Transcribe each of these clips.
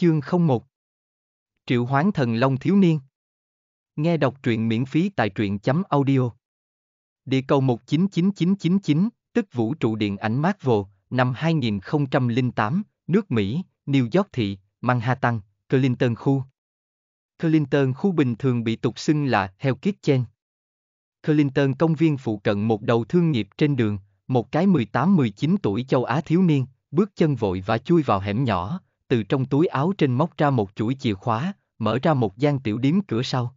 Chương 01 Triệu Hoán Thần Long Thiếu Niên Nghe đọc truyện miễn phí tại truyện chấm audio Địa cầu 199999, tức vũ trụ điện ảnh Marvel, năm 2008, nước Mỹ, New York thị, Manhattan, Clinton khu. Clinton khu bình thường bị tục xưng là Hell Kitchen. Clinton công viên phụ cận một đầu thương nghiệp trên đường, một cái 18-19 tuổi châu Á thiếu niên, bước chân vội và chui vào hẻm nhỏ, từ trong túi áo trên móc ra một chuỗi chìa khóa, mở ra một gian tiểu điếm cửa sau.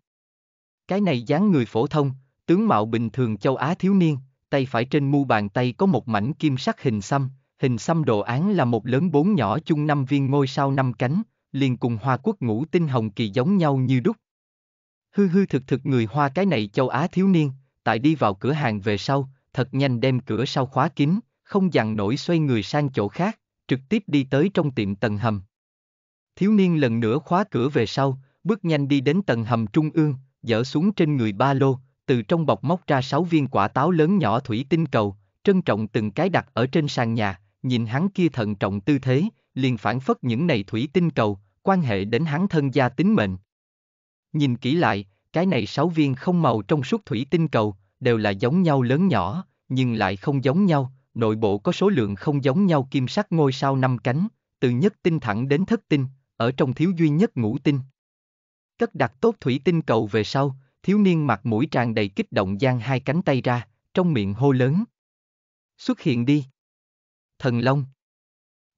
Cái này dáng người phổ thông, tướng mạo bình thường châu Á thiếu niên, tay phải trên mu bàn tay có một mảnh kim sắc hình xăm, hình xăm đồ án là một lớn bốn nhỏ chung năm viên ngôi sao năm cánh, liền cùng hoa quốc ngũ tinh hồng kỳ giống nhau như đúc. Hư hư thực thực người hoa cái này châu Á thiếu niên, tại đi vào cửa hàng về sau, thật nhanh đem cửa sau khóa kín, không dằn nổi xoay người sang chỗ khác, trực tiếp đi tới trong tiệm tầng hầm. Thiếu niên lần nữa khóa cửa về sau, bước nhanh đi đến tầng hầm trung ương, dỡ xuống trên người ba lô, từ trong bọc móc ra sáu viên quả táo lớn nhỏ thủy tinh cầu, trân trọng từng cái đặt ở trên sàn nhà, nhìn hắn kia thận trọng tư thế, liền phản phất những này thủy tinh cầu, quan hệ đến hắn thân gia tính mệnh. Nhìn kỹ lại, cái này sáu viên không màu trong suốt thủy tinh cầu, đều là giống nhau lớn nhỏ, nhưng lại không giống nhau, nội bộ có số lượng không giống nhau kim sắc ngôi sao năm cánh, từ nhất tinh thẳng đến thất tinh, ở trong thiếu duy nhất ngũ tinh. Cất đặt tốt thủy tinh cầu về sau, thiếu niên mặt mũi tràn đầy kích động giang hai cánh tay ra, trong miệng hô lớn. Xuất hiện đi. Thần Long.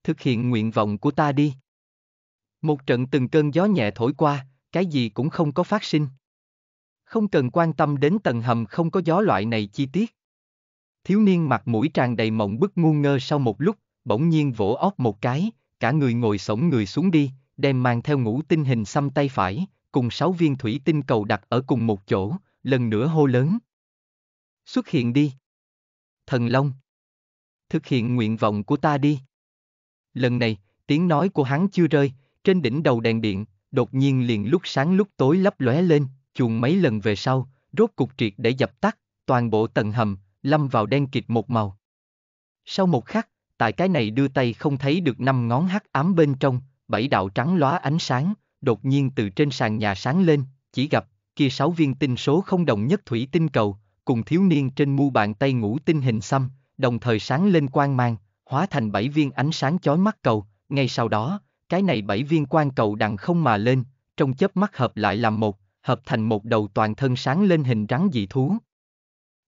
Thực hiện nguyện vọng của ta đi. Một trận từng cơn gió nhẹ thổi qua, cái gì cũng không có phát sinh. Không cần quan tâm đến tầng hầm không có gió loại này chi tiết. Thiếu niên mặt mũi tràn đầy mộng bức ngu ngơ sau một lúc, bỗng nhiên vỗ óc một cái, cả người ngồi sổng người xuống đi, đem mang theo ngũ tinh hình xăm tay phải, cùng sáu viên thủy tinh cầu đặt ở cùng một chỗ, lần nữa hô lớn. Xuất hiện đi. Thần Long. Thực hiện nguyện vọng của ta đi. Lần này, tiếng nói của hắn chưa rơi, trên đỉnh đầu đèn điện, đột nhiên liền lúc sáng lúc tối lấp lóe lên, chuồng mấy lần về sau, rốt cục triệt để dập tắt, toàn bộ tầng hầm, lâm vào đen kịt một màu. Sau một khắc, tại cái này đưa tay không thấy được năm ngón hắc ám bên trong, bảy đạo trắng lóa ánh sáng, đột nhiên từ trên sàn nhà sáng lên, chỉ gặp, kia sáu viên tinh số không đồng nhất thủy tinh cầu, cùng thiếu niên trên mu bàn tay ngũ tinh hình xăm, đồng thời sáng lên quang mang, hóa thành bảy viên ánh sáng chói mắt cầu, ngay sau đó, cái này bảy viên quang cầu đằng không mà lên, trong chớp mắt hợp lại làm một, hợp thành một đầu toàn thân sáng lên hình rắn dị thú.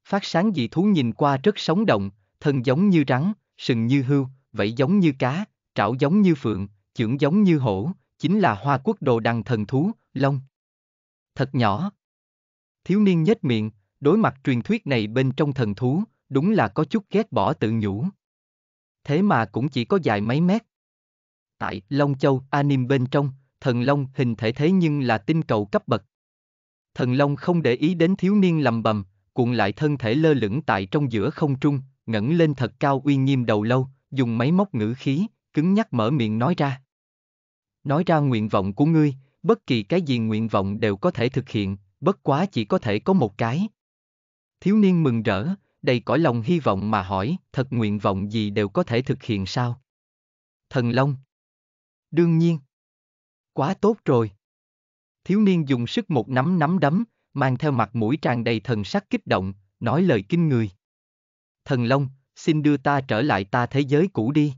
Phát sáng dị thú nhìn qua rất sống động, thân giống như rắn, sừng như hươu, vẫy giống như cá, trảo giống như phượng, chưởng giống như hổ, chính là hoa quốc đồ đằng thần thú, lông Thật nhỏ. Thiếu niên nhếch miệng, đối mặt truyền thuyết này bên trong thần thú, đúng là có chút ghét bỏ tự nhủ. Thế mà cũng chỉ có dài mấy mét. Tại Long Châu, anime bên trong, thần long hình thể thế nhưng là tinh cầu cấp bậc. Thần long không để ý đến thiếu niên lầm bầm, cuộn lại thân thể lơ lửng tại trong giữa không trung, ngẩng lên thật cao uy nghiêm đầu lâu, dùng máy móc ngữ khí, cứng nhắc mở miệng nói ra. Nói ra nguyện vọng của ngươi, bất kỳ cái gì nguyện vọng đều có thể thực hiện, bất quá chỉ có thể có một cái. Thiếu niên mừng rỡ, đầy cõi lòng hy vọng mà hỏi, thật nguyện vọng gì đều có thể thực hiện sao? Thần Long. Đương nhiên. Quá tốt rồi. Thiếu niên dùng sức một nắm nắm đấm, mang theo mặt mũi tràn đầy thần sắc kích động, nói lời kinh người. Thần Long, xin đưa ta trở lại ta thế giới cũ đi.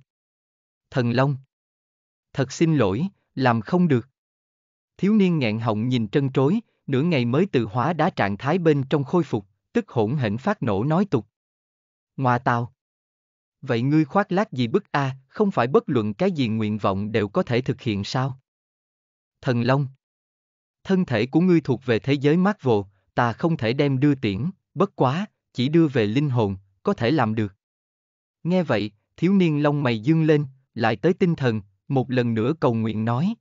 Thần Long. Thật xin lỗi, làm không được. Thiếu niên nghẹn họng nhìn trân trối, nửa ngày mới từ hóa đá trạng thái bên trong khôi phục, tức hỗn hển phát nổ nói tục. Ngoà tao. Vậy ngươi khoác lác gì bức a, không phải bất luận cái gì nguyện vọng đều có thể thực hiện sao? Thần Long. Thân thể của ngươi thuộc về thế giới mát vồ, ta không thể đem đưa tiễn, bất quá, chỉ đưa về linh hồn, có thể làm được. Nghe vậy, thiếu niên Long mày dương lên, lại tới tinh thần, một lần nữa cầu nguyện nói.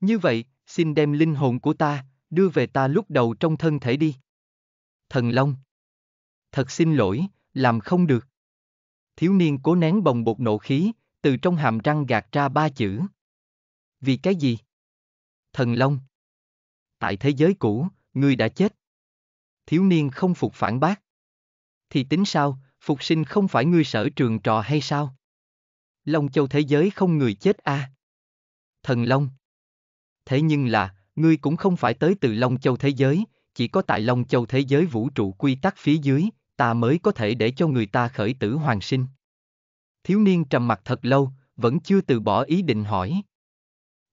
Như vậy, xin đem linh hồn của ta, đưa về ta lúc đầu trong thân thể đi. Thần Long. Thật xin lỗi, làm không được. Thiếu niên cố nén bồng bột nộ khí, từ trong hàm răng gạt ra ba chữ. Vì cái gì? Thần Long. Tại thế giới cũ, ngươi đã chết. Thiếu niên không phục phản bác. Thì tính sao, phục sinh không phải ngươi sở trường trò hay sao? Long Châu thế giới không người chết a. À? Thần Long. Thế nhưng là, ngươi cũng không phải tới từ Long Châu thế giới, chỉ có tại Long Châu thế giới vũ trụ quy tắc phía dưới, ta mới có thể để cho người ta khởi tử hoàn sinh. Thiếu niên trầm mặt thật lâu, vẫn chưa từ bỏ ý định hỏi.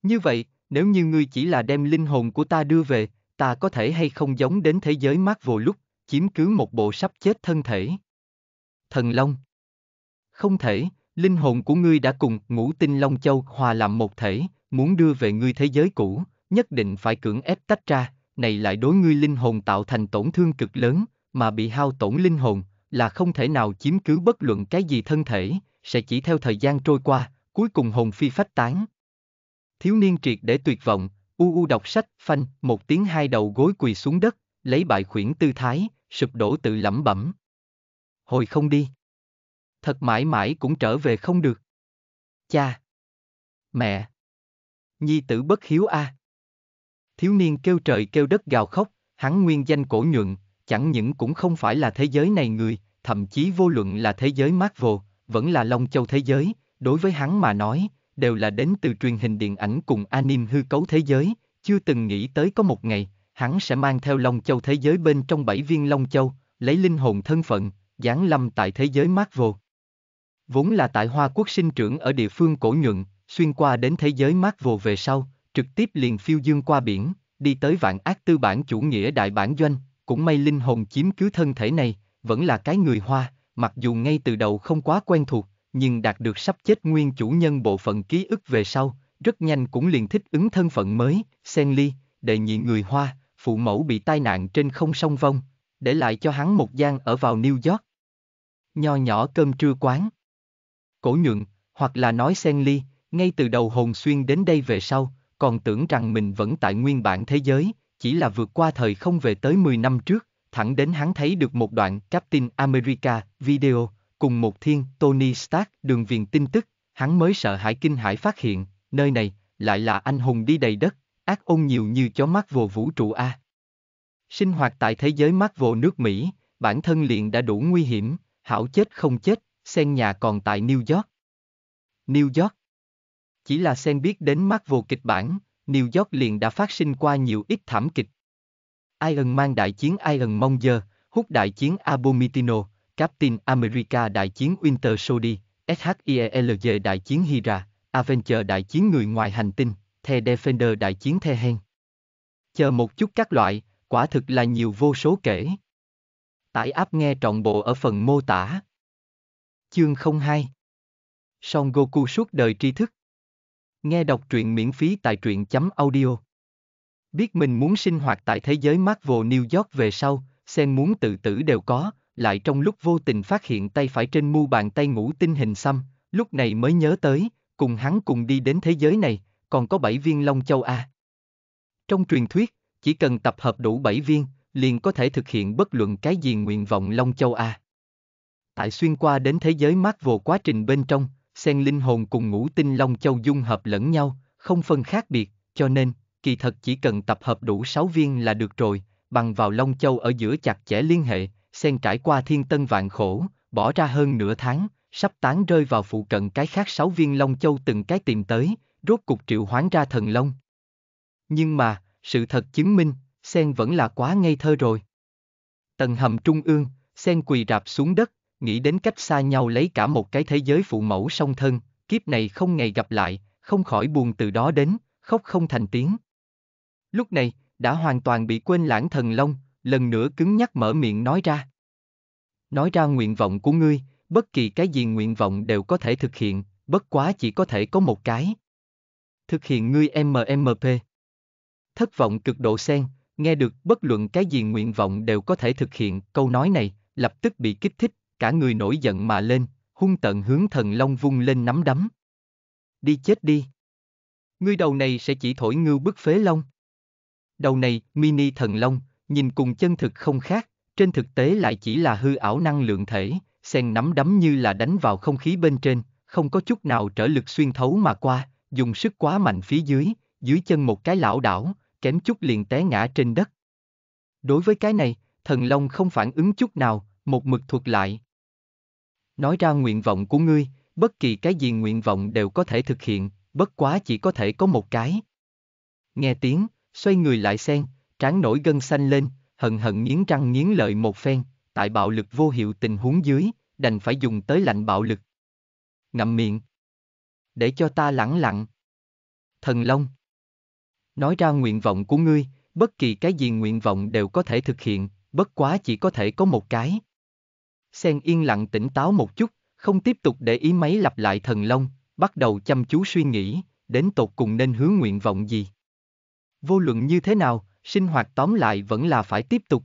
Như vậy, nếu như ngươi chỉ là đem linh hồn của ta đưa về, ta có thể hay không giống đến thế giới mát vô lúc, chiếm cứ một bộ sắp chết thân thể. Thần Long Không thể, linh hồn của ngươi đã cùng ngũ tinh Long Châu hòa làm một thể, muốn đưa về ngươi thế giới cũ, nhất định phải cưỡng ép tách ra, này lại đối ngươi linh hồn tạo thành tổn thương cực lớn, mà bị hao tổn linh hồn, là không thể nào chiếm cứ bất luận cái gì thân thể, sẽ chỉ theo thời gian trôi qua, cuối cùng hồn phi phách tán. Thiếu niên triệt để tuyệt vọng, u u đọc sách, phanh, một tiếng hai đầu gối quỳ xuống đất, lấy bại khuyển tư thái, sụp đổ tự lẩm bẩm. Hồi không đi thật mãi mãi cũng trở về không được. Cha! Mẹ! Nhi tử bất hiếu a! À. Thiếu niên kêu trời kêu đất gào khóc, hắn nguyên danh cổ nhuận, chẳng những cũng không phải là thế giới này người, thậm chí vô luận là thế giới mát Marvel, vẫn là Long Châu thế giới, đối với hắn mà nói, đều là đến từ truyền hình điện ảnh cùng anime hư cấu thế giới, chưa từng nghĩ tới có một ngày, hắn sẽ mang theo Long Châu thế giới bên trong bảy viên Long Châu, lấy linh hồn thân phận, giáng lâm tại thế giới mát Marvel vốn là tại Hoa Quốc sinh trưởng ở địa phương cổ nhuận, xuyên qua đến thế giới mát vồ về sau, trực tiếp liền phiêu dương qua biển, đi tới vạn ác tư bản chủ nghĩa đại bản doanh, cũng may linh hồn chiếm cứ thân thể này, vẫn là cái người Hoa, mặc dù ngay từ đầu không quá quen thuộc, nhưng đạt được sắp chết nguyên chủ nhân bộ phận ký ức về sau, rất nhanh cũng liền thích ứng thân phận mới, Sen Ly, đệ nhị người Hoa, phụ mẫu bị tai nạn trên không sông vong, để lại cho hắn một gian ở vào New York. Nho nhỏ cơm trưa quán cổ nhượng, hoặc là nói sen ly, ngay từ đầu hồn xuyên đến đây về sau, còn tưởng rằng mình vẫn tại nguyên bản thế giới, chỉ là vượt qua thời không về tới 10 năm trước, thẳng đến hắn thấy được một đoạn Captain America video, cùng một thiên Tony Stark đường viền tin tức, hắn mới sợ hãi kinh hãi phát hiện, nơi này, lại là anh hùng đi đầy đất, ác ôn nhiều như chó mắt vô vũ trụ A. Sinh hoạt tại thế giới mắt vô nước Mỹ, bản thân liền đã đủ nguy hiểm, hảo chết không chết, Sen nhà còn tại New York. New York. Chỉ là Sen biết đến mắt vô kịch bản, New York liền đã phát sinh qua nhiều ít thảm kịch. Iron Man đại chiến Iron Monger, Hút đại chiến Abomitino, Captain America đại chiến Winter Soldier, SHIELG đại chiến Hydra, Avenger đại chiến người ngoài hành tinh, The Defender đại chiến The Hen. Chờ một chút các loại, quả thực là nhiều vô số kể. Tải app nghe trọn bộ ở phần mô tả chương 02 Son Goku suốt đời tri thức Nghe đọc truyện miễn phí tại truyện chấm audio Biết mình muốn sinh hoạt tại thế giới Marvel New York về sau, xem muốn tự tử đều có, lại trong lúc vô tình phát hiện tay phải trên mu bàn tay ngủ tinh hình xăm, lúc này mới nhớ tới, cùng hắn cùng đi đến thế giới này, còn có bảy viên Long Châu A. Trong truyền thuyết, chỉ cần tập hợp đủ bảy viên, liền có thể thực hiện bất luận cái gì nguyện vọng Long Châu A. Tại xuyên qua đến thế giới mát vô quá trình bên trong, sen linh hồn cùng ngũ tinh long châu dung hợp lẫn nhau, không phân khác biệt, cho nên, kỳ thật chỉ cần tập hợp đủ 6 viên là được rồi, bằng vào long châu ở giữa chặt chẽ liên hệ, sen trải qua thiên tân vạn khổ, bỏ ra hơn nửa tháng, sắp tán rơi vào phụ cận cái khác 6 viên long châu từng cái tìm tới, rốt cục triệu hoán ra thần long. Nhưng mà, sự thật chứng minh, sen vẫn là quá ngây thơ rồi. Tầng hầm trung ương, sen quỳ rạp xuống đất, nghĩ đến cách xa nhau lấy cả một cái thế giới phụ mẫu song thân, kiếp này không ngày gặp lại, không khỏi buồn từ đó đến, khóc không thành tiếng. Lúc này, đã hoàn toàn bị quên lãng thần long, lần nữa cứng nhắc mở miệng nói ra. Nói ra nguyện vọng của ngươi, bất kỳ cái gì nguyện vọng đều có thể thực hiện, bất quá chỉ có thể có một cái. Thực hiện ngươi MMP. Thất vọng cực độ sen, nghe được bất luận cái gì nguyện vọng đều có thể thực hiện, câu nói này, lập tức bị kích thích, cả người nổi giận mà lên, hung tận hướng thần long vung lên nắm đấm. Đi chết đi. Ngươi đầu này sẽ chỉ thổi ngưu bức phế long. Đầu này, mini thần long, nhìn cùng chân thực không khác, trên thực tế lại chỉ là hư ảo năng lượng thể, sen nắm đấm như là đánh vào không khí bên trên, không có chút nào trở lực xuyên thấu mà qua, dùng sức quá mạnh phía dưới, dưới chân một cái lão đảo, kém chút liền té ngã trên đất. Đối với cái này, thần long không phản ứng chút nào, một mực thuật lại, Nói ra nguyện vọng của ngươi, bất kỳ cái gì nguyện vọng đều có thể thực hiện, bất quá chỉ có thể có một cái. Nghe tiếng, xoay người lại xen, trán nổi gân xanh lên, hận hận nghiến răng nghiến lợi một phen, tại bạo lực vô hiệu tình huống dưới, đành phải dùng tới lạnh bạo lực. Ngậm miệng. Để cho ta lẳng lặng. Thần Long. Nói ra nguyện vọng của ngươi, bất kỳ cái gì nguyện vọng đều có thể thực hiện, bất quá chỉ có thể có một cái. Sen yên lặng tỉnh táo một chút, không tiếp tục để ý máy lặp lại thần long, bắt đầu chăm chú suy nghĩ, đến tột cùng nên hướng nguyện vọng gì. Vô luận như thế nào, sinh hoạt tóm lại vẫn là phải tiếp tục.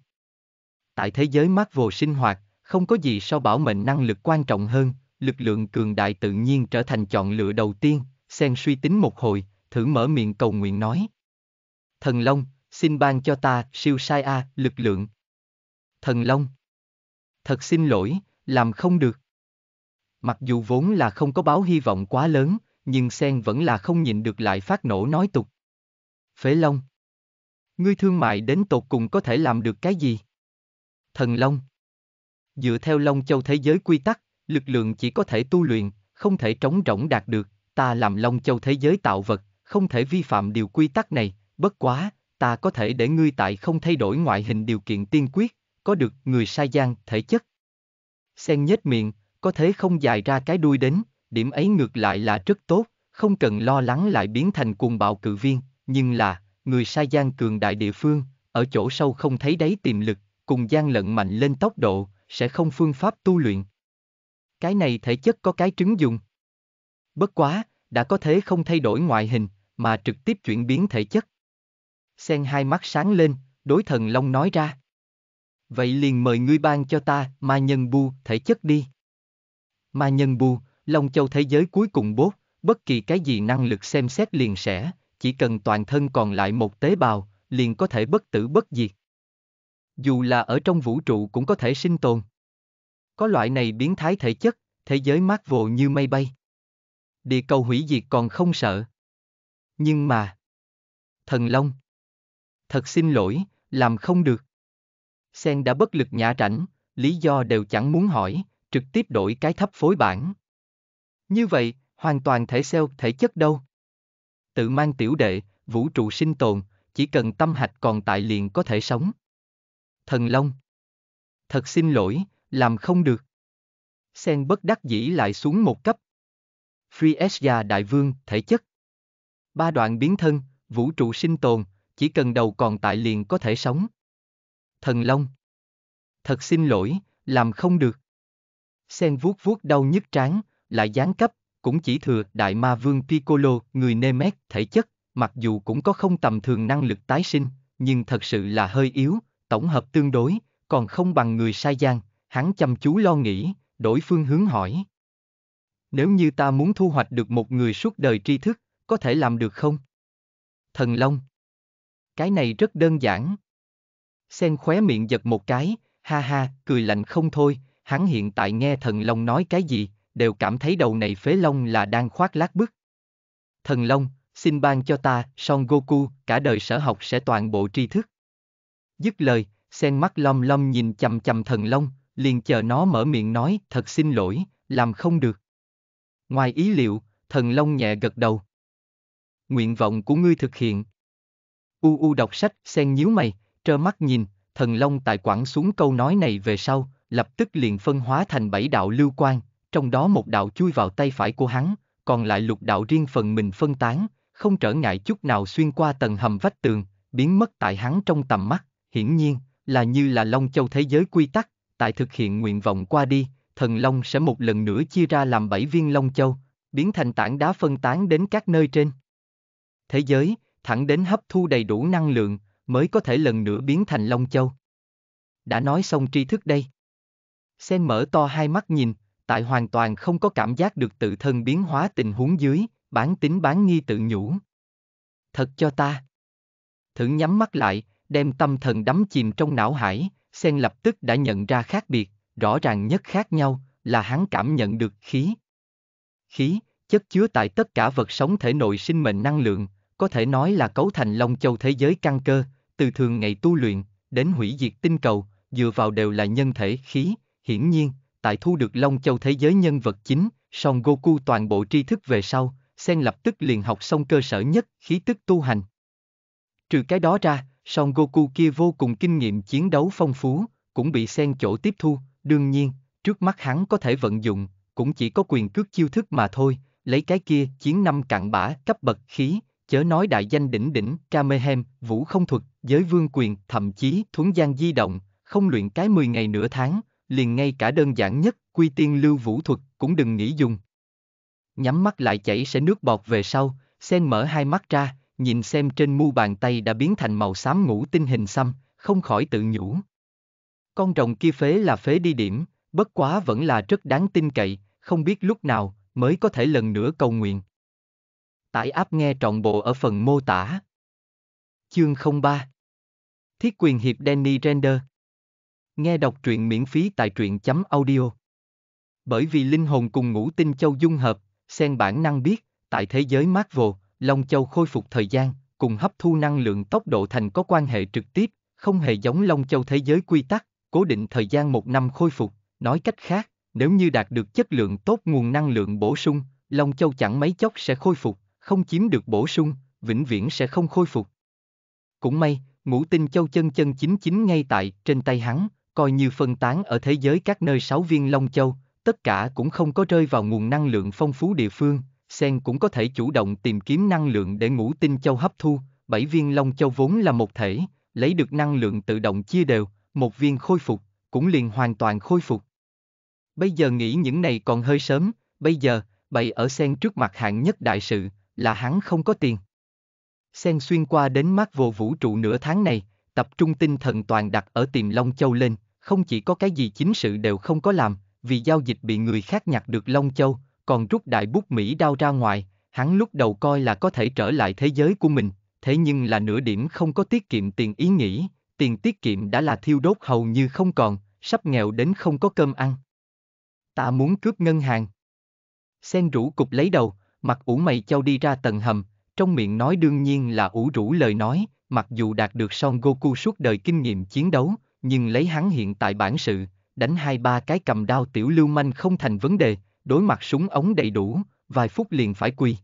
Tại thế giới vô sinh hoạt, không có gì so bảo mệnh năng lực quan trọng hơn, lực lượng cường đại tự nhiên trở thành chọn lựa đầu tiên, Sen suy tính một hồi, thử mở miệng cầu nguyện nói. Thần Long, xin ban cho ta siêu sai a lực lượng. Thần Long thật xin lỗi, làm không được. Mặc dù vốn là không có báo hy vọng quá lớn, nhưng Sen vẫn là không nhịn được lại phát nổ nói tục. Phế Long. Ngươi thương mại đến tột cùng có thể làm được cái gì? Thần Long. Dựa theo Long Châu thế giới quy tắc, lực lượng chỉ có thể tu luyện, không thể trống rỗng đạt được, ta làm Long Châu thế giới tạo vật, không thể vi phạm điều quy tắc này, bất quá, ta có thể để ngươi tại không thay đổi ngoại hình điều kiện tiên quyết, có được người sai gian thể chất. Sen nhếch miệng, có thế không dài ra cái đuôi đến, điểm ấy ngược lại là rất tốt, không cần lo lắng lại biến thành cuồng bạo cự viên, nhưng là, người sai gian cường đại địa phương, ở chỗ sâu không thấy đáy tiềm lực, cùng gian lận mạnh lên tốc độ, sẽ không phương pháp tu luyện. Cái này thể chất có cái trứng dùng. Bất quá, đã có thế không thay đổi ngoại hình, mà trực tiếp chuyển biến thể chất. Sen hai mắt sáng lên, đối thần Long nói ra. Vậy liền mời ngươi ban cho ta, ma nhân bu, thể chất đi. Ma nhân bu, Long Châu thế giới cuối cùng bốt, bất kỳ cái gì năng lực xem xét liền sẽ, chỉ cần toàn thân còn lại một tế bào, liền có thể bất tử bất diệt. Dù là ở trong vũ trụ cũng có thể sinh tồn. Có loại này biến thái thể chất, thế giới mát vồ như mây bay. Địa cầu hủy diệt còn không sợ. Nhưng mà... Thần Long. Thật xin lỗi, làm không được. Sen đã bất lực nhả rảnh, lý do đều chẳng muốn hỏi, trực tiếp đổi cái thấp phối bản. Như vậy, hoàn toàn thể SEO thể chất đâu. Tự mang tiểu đệ, vũ trụ sinh tồn, chỉ cần tâm hạch còn tại liền có thể sống. Thần Long Thật xin lỗi, làm không được. Sen bất đắc dĩ lại xuống một cấp. Free Esya Đại Vương, thể chất. Ba đoạn biến thân, vũ trụ sinh tồn, chỉ cần đầu còn tại liền có thể sống thần long. Thật xin lỗi, làm không được. Sen vuốt vuốt đau nhức trán, lại gián cấp, cũng chỉ thừa đại ma vương Piccolo, người Nemet, thể chất, mặc dù cũng có không tầm thường năng lực tái sinh, nhưng thật sự là hơi yếu, tổng hợp tương đối, còn không bằng người sai gian, hắn chăm chú lo nghĩ, đổi phương hướng hỏi. Nếu như ta muốn thu hoạch được một người suốt đời tri thức, có thể làm được không? Thần Long Cái này rất đơn giản. Sen khóe miệng giật một cái, ha ha, cười lạnh không thôi, hắn hiện tại nghe thần long nói cái gì, đều cảm thấy đầu này phế long là đang khoác lác bức. Thần long, xin ban cho ta, Son Goku, cả đời sở học sẽ toàn bộ tri thức. Dứt lời, sen mắt lom lom nhìn chầm chầm thần long, liền chờ nó mở miệng nói, thật xin lỗi, làm không được. Ngoài ý liệu, thần long nhẹ gật đầu. Nguyện vọng của ngươi thực hiện. U u đọc sách, sen nhíu mày, trơ mắt nhìn, thần long tại quẳng xuống câu nói này về sau, lập tức liền phân hóa thành bảy đạo lưu quan, trong đó một đạo chui vào tay phải của hắn, còn lại lục đạo riêng phần mình phân tán, không trở ngại chút nào xuyên qua tầng hầm vách tường, biến mất tại hắn trong tầm mắt, hiển nhiên, là như là Long Châu thế giới quy tắc, tại thực hiện nguyện vọng qua đi, thần Long sẽ một lần nữa chia ra làm bảy viên Long Châu, biến thành tảng đá phân tán đến các nơi trên. Thế giới, thẳng đến hấp thu đầy đủ năng lượng, mới có thể lần nữa biến thành Long Châu. Đã nói xong tri thức đây. Sen mở to hai mắt nhìn, tại hoàn toàn không có cảm giác được tự thân biến hóa tình huống dưới, bán tính bán nghi tự nhủ. Thật cho ta. Thử nhắm mắt lại, đem tâm thần đắm chìm trong não hải, Sen lập tức đã nhận ra khác biệt, rõ ràng nhất khác nhau là hắn cảm nhận được khí. Khí, chất chứa tại tất cả vật sống thể nội sinh mệnh năng lượng, có thể nói là cấu thành Long Châu thế giới căn cơ, từ thường ngày tu luyện, đến hủy diệt tinh cầu, dựa vào đều là nhân thể khí, hiển nhiên, tại thu được Long Châu thế giới nhân vật chính, Son Goku toàn bộ tri thức về sau, Sen lập tức liền học xong cơ sở nhất khí tức tu hành. Trừ cái đó ra, Son Goku kia vô cùng kinh nghiệm chiến đấu phong phú, cũng bị Sen chỗ tiếp thu, đương nhiên, trước mắt hắn có thể vận dụng, cũng chỉ có quyền cước chiêu thức mà thôi, lấy cái kia chiến năm cạn bã cấp bậc khí, chớ nói đại danh đỉnh đỉnh, ca mê vũ không thuật, giới vương quyền, thậm chí thuấn gian di động, không luyện cái 10 ngày nửa tháng, liền ngay cả đơn giản nhất, quy tiên lưu vũ thuật, cũng đừng nghĩ dùng. Nhắm mắt lại chảy sẽ nước bọt về sau, sen mở hai mắt ra, nhìn xem trên mu bàn tay đã biến thành màu xám ngũ tinh hình xăm, không khỏi tự nhủ. Con rồng kia phế là phế đi điểm, bất quá vẫn là rất đáng tin cậy, không biết lúc nào mới có thể lần nữa cầu nguyện. Tải app nghe trọn bộ ở phần mô tả. Chương 03 Thiết quyền hiệp Danny Render Nghe đọc truyện miễn phí tại truyện.audio Chấm Bởi vì linh hồn cùng ngũ tinh châu dung hợp, xen bản năng biết, tại thế giới Marvel, Long Châu khôi phục thời gian, cùng hấp thu năng lượng tốc độ thành có quan hệ trực tiếp, không hề giống Long Châu thế giới quy tắc, cố định thời gian một năm khôi phục, nói cách khác, nếu như đạt được chất lượng tốt nguồn năng lượng bổ sung, Long Châu chẳng mấy chốc sẽ khôi phục, không chiếm được bổ sung, vĩnh viễn sẽ không khôi phục. Cũng may, ngũ tinh châu chân chân chính chính ngay tại trên tay hắn, coi như phân tán ở thế giới các nơi sáu viên Long Châu, tất cả cũng không có rơi vào nguồn năng lượng phong phú địa phương, Sen cũng có thể chủ động tìm kiếm năng lượng để ngũ tinh châu hấp thu, bảy viên Long Châu vốn là một thể, lấy được năng lượng tự động chia đều, một viên khôi phục, cũng liền hoàn toàn khôi phục. Bây giờ nghĩ những này còn hơi sớm, bây giờ, bày ở Sen trước mặt hạng nhất đại sự, là hắn không có tiền. Sen xuyên qua đến mắt vô vũ trụ nửa tháng này, tập trung tinh thần toàn đặt ở tìm Long Châu lên, không chỉ có cái gì chính sự đều không có làm, vì giao dịch bị người khác nhặt được Long Châu, còn rút đại bút Mỹ đao ra ngoài, hắn lúc đầu coi là có thể trở lại thế giới của mình, thế nhưng là nửa điểm không có tiết kiệm tiền ý nghĩ, tiền tiết kiệm đã là thiêu đốt hầu như không còn, sắp nghèo đến không có cơm ăn. Ta muốn cướp ngân hàng. Sen rủ cục lấy đầu, mặt ủ mày châu đi ra tầng hầm, trong miệng nói đương nhiên là ủ rũ lời nói, mặc dù đạt được Son Goku suốt đời kinh nghiệm chiến đấu, nhưng lấy hắn hiện tại bản sự, đánh hai ba cái cầm đao tiểu lưu manh không thành vấn đề, đối mặt súng ống đầy đủ, vài phút liền phải quy.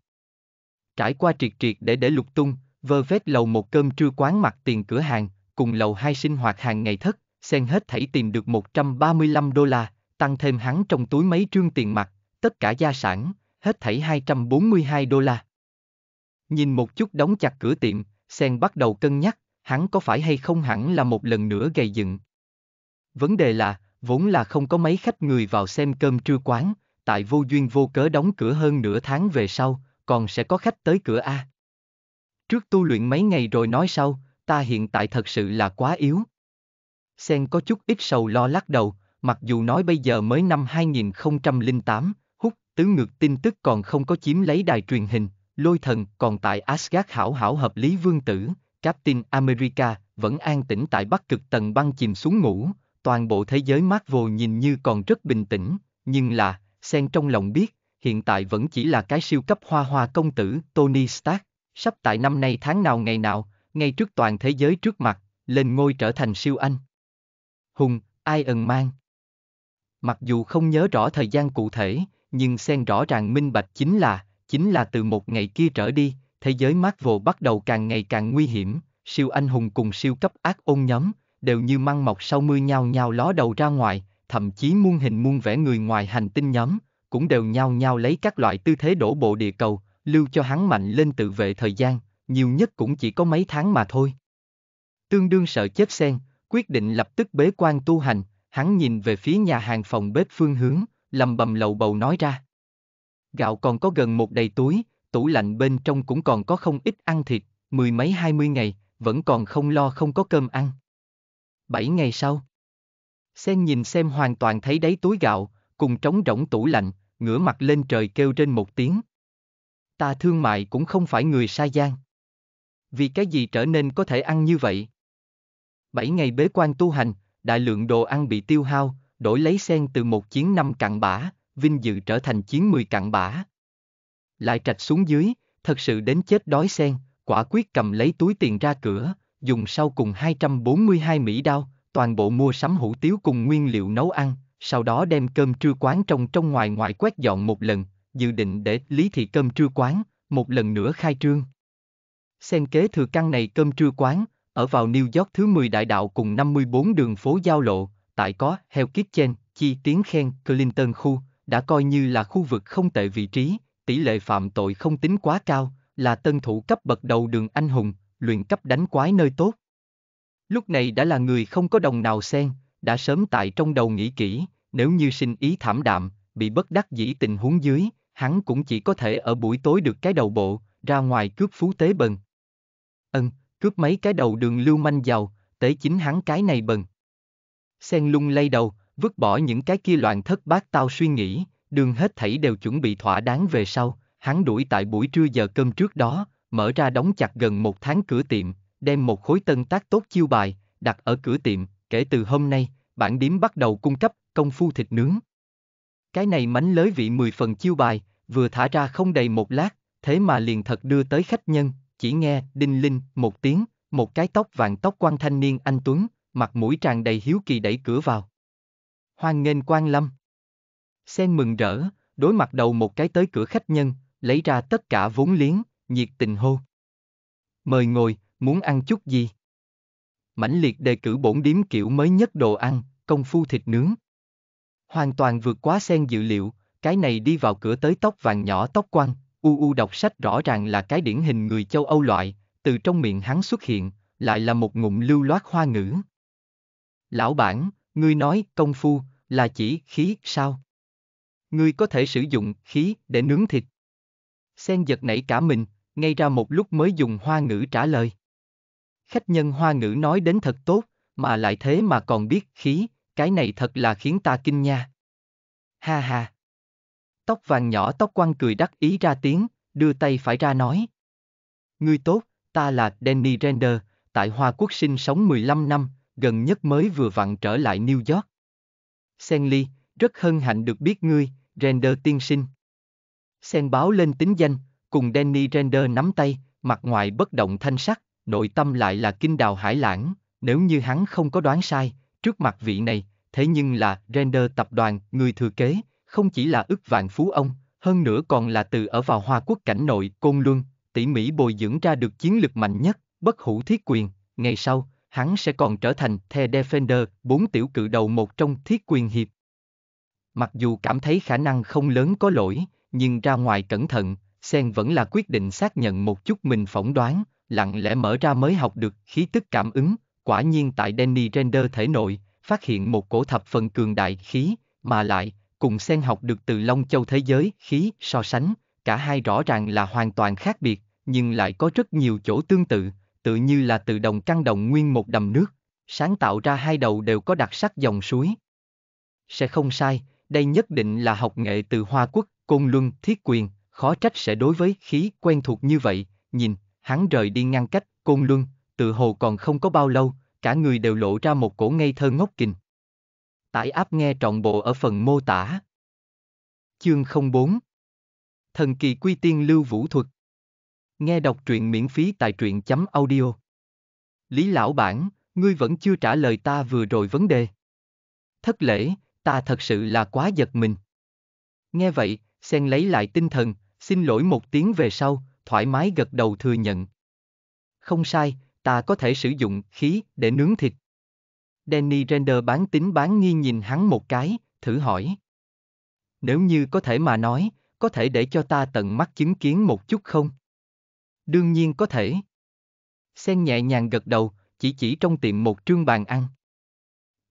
Trải qua triệt triệt để để lục tung, vơ vét lầu một cơm trưa quán mặt tiền cửa hàng, cùng lầu hai sinh hoạt hàng ngày thất, xen hết thảy tìm được 135 đô la, tăng thêm hắn trong túi mấy trương tiền mặt, tất cả gia sản, hết thảy 242 đô la. Nhìn một chút đóng chặt cửa tiệm, Sen bắt đầu cân nhắc, hắn có phải hay không hẳn là một lần nữa gây dựng. Vấn đề là, vốn là không có mấy khách người vào xem cơm trưa quán, tại vô duyên vô cớ đóng cửa hơn nửa tháng về sau, còn sẽ có khách tới cửa A. Trước tu luyện mấy ngày rồi nói sau, ta hiện tại thật sự là quá yếu. Sen có chút ít sầu lo lắc đầu, mặc dù nói bây giờ mới năm 2008, tứ ngược tin tức còn không có chiếm lấy đài truyền hình, lôi thần còn tại Asgard hảo hảo hợp lý vương tử, Captain America vẫn an tĩnh tại bắc cực tầng băng chìm xuống ngủ, toàn bộ thế giới Marvel nhìn như còn rất bình tĩnh, nhưng là, Sen trong lòng biết, hiện tại vẫn chỉ là cái siêu cấp hoa hoa công tử Tony Stark, sắp tại năm nay tháng nào ngày nào, ngay trước toàn thế giới trước mặt, lên ngôi trở thành siêu anh. Hùng, ai ẩn mang Mặc dù không nhớ rõ thời gian cụ thể, nhưng xen rõ ràng minh bạch chính là, chính là từ một ngày kia trở đi, thế giới Marvel bắt đầu càng ngày càng nguy hiểm, siêu anh hùng cùng siêu cấp ác ôn nhóm, đều như măng mọc sau mưa nhau nhau ló đầu ra ngoài, thậm chí muôn hình muôn vẻ người ngoài hành tinh nhóm, cũng đều nhau nhau lấy các loại tư thế đổ bộ địa cầu, lưu cho hắn mạnh lên tự vệ thời gian, nhiều nhất cũng chỉ có mấy tháng mà thôi. Tương đương sợ chết sen, quyết định lập tức bế quan tu hành, hắn nhìn về phía nhà hàng phòng bếp phương hướng, lầm bầm lầu bầu nói ra. Gạo còn có gần một đầy túi, tủ lạnh bên trong cũng còn có không ít ăn thịt, mười mấy hai mươi ngày, vẫn còn không lo không có cơm ăn. Bảy ngày sau, Sen nhìn xem hoàn toàn thấy đáy túi gạo, cùng trống rỗng tủ lạnh, ngửa mặt lên trời kêu trên một tiếng. Ta thương mại cũng không phải người sai gian. Vì cái gì trở nên có thể ăn như vậy? Bảy ngày bế quan tu hành, đại lượng đồ ăn bị tiêu hao, đổi lấy sen từ một chiến năm cặn bã, vinh dự trở thành chiến mười cặn bã. Lại trạch xuống dưới, thật sự đến chết đói sen, quả quyết cầm lấy túi tiền ra cửa, dùng sau cùng 242 Mỹ đao, toàn bộ mua sắm hủ tiếu cùng nguyên liệu nấu ăn, sau đó đem cơm trưa quán trong trong ngoài ngoại quét dọn một lần, dự định để lý thị cơm trưa quán, một lần nữa khai trương. Xen kế thừa căn này cơm trưa quán, ở vào New York thứ 10 đại đạo cùng 54 đường phố giao lộ, tại có heo kiếp trên, chi tiếng khen Clinton khu, đã coi như là khu vực không tệ vị trí, tỷ lệ phạm tội không tính quá cao, là tân thủ cấp bậc đầu đường anh hùng, luyện cấp đánh quái nơi tốt. Lúc này đã là người không có đồng nào xen, đã sớm tại trong đầu nghĩ kỹ, nếu như sinh ý thảm đạm, bị bất đắc dĩ tình huống dưới, hắn cũng chỉ có thể ở buổi tối được cái đầu bộ, ra ngoài cướp phú tế bần. Ân, ừ, cướp mấy cái đầu đường lưu manh giàu, tế chính hắn cái này bần. Sen lung lay đầu, vứt bỏ những cái kia loạn thất bát tao suy nghĩ, đường hết thảy đều chuẩn bị thỏa đáng về sau, hắn đuổi tại buổi trưa giờ cơm trước đó, mở ra đóng chặt gần một tháng cửa tiệm, đem một khối tân tác tốt chiêu bài, đặt ở cửa tiệm, kể từ hôm nay, bản điếm bắt đầu cung cấp công phu thịt nướng. Cái này mánh lới vị 10 phần chiêu bài, vừa thả ra không đầy một lát, thế mà liền thật đưa tới khách nhân, chỉ nghe đinh linh một tiếng, một cái tóc vàng tóc quan thanh niên anh Tuấn, mặt mũi tràn đầy hiếu kỳ đẩy cửa vào. Hoan nghênh quan lâm. Sen mừng rỡ, đối mặt đầu một cái tới cửa khách nhân, lấy ra tất cả vốn liếng, nhiệt tình hô. Mời ngồi, muốn ăn chút gì? Mãnh liệt đề cử bổn điếm kiểu mới nhất đồ ăn, công phu thịt nướng. Hoàn toàn vượt quá sen dự liệu, cái này đi vào cửa tới tóc vàng nhỏ tóc quăng, u u đọc sách rõ ràng là cái điển hình người châu Âu loại, từ trong miệng hắn xuất hiện, lại là một ngụm lưu loát hoa ngữ, Lão bản, ngươi nói công phu là chỉ khí sao? Ngươi có thể sử dụng khí để nướng thịt. Sen giật nảy cả mình, ngay ra một lúc mới dùng hoa ngữ trả lời. Khách nhân hoa ngữ nói đến thật tốt, mà lại thế mà còn biết khí, cái này thật là khiến ta kinh nha. Ha ha. Tóc vàng nhỏ tóc quăng cười đắc ý ra tiếng, đưa tay phải ra nói. Ngươi tốt, ta là Danny Render, tại Hoa Quốc sinh sống 15 năm, gần nhất mới vừa vặn trở lại New York. Senly, rất hân hạnh được biết ngươi, Render tiên sinh. Sen báo lên tính danh, cùng Danny Render nắm tay, mặt ngoài bất động thanh sắc, nội tâm lại là kinh đào hải lãng, nếu như hắn không có đoán sai, trước mặt vị này, thế nhưng là Render tập đoàn, người thừa kế, không chỉ là ức vạn phú ông, hơn nữa còn là từ ở vào Hoa quốc cảnh nội, Côn Luân, tỉ mỉ bồi dưỡng ra được chiến lực mạnh nhất, bất hủ thiết quyền, ngày sau, hắn sẽ còn trở thành The Defender, bốn tiểu cự đầu một trong thiết quyền hiệp. Mặc dù cảm thấy khả năng không lớn có lỗi, nhưng ra ngoài cẩn thận, Sen vẫn là quyết định xác nhận một chút mình phỏng đoán, lặng lẽ mở ra mới học được khí tức cảm ứng, quả nhiên tại Danny Render thể nội, phát hiện một cổ thập phần cường đại khí, mà lại, cùng Sen học được từ Long Châu thế giới khí so sánh, cả hai rõ ràng là hoàn toàn khác biệt, nhưng lại có rất nhiều chỗ tương tự, tự như là từ đồng căng đồng nguyên một đầm nước, sáng tạo ra hai đầu đều có đặc sắc dòng suối. Sẽ không sai, đây nhất định là học nghệ từ Hoa Quốc, Côn Luân, Thiết Quyền, khó trách sẽ đối với khí quen thuộc như vậy, nhìn, hắn rời đi ngăn cách, Côn Luân, tự hồ còn không có bao lâu, cả người đều lộ ra một cổ ngây thơ ngốc kình. Tải áp nghe trọn bộ ở phần mô tả. Chương 04 Thần kỳ quy tiên lưu vũ thuật Nghe đọc truyện miễn phí tại truyện chấm audio. Lý lão bản, ngươi vẫn chưa trả lời ta vừa rồi vấn đề. Thất lễ, ta thật sự là quá giật mình. Nghe vậy, sen lấy lại tinh thần, xin lỗi một tiếng về sau, thoải mái gật đầu thừa nhận. Không sai, ta có thể sử dụng khí để nướng thịt. Danny Render bán tính bán nghi nhìn hắn một cái, thử hỏi. Nếu như có thể mà nói, có thể để cho ta tận mắt chứng kiến một chút không? Đương nhiên có thể. Sen nhẹ nhàng gật đầu, chỉ chỉ trong tiệm một trương bàn ăn.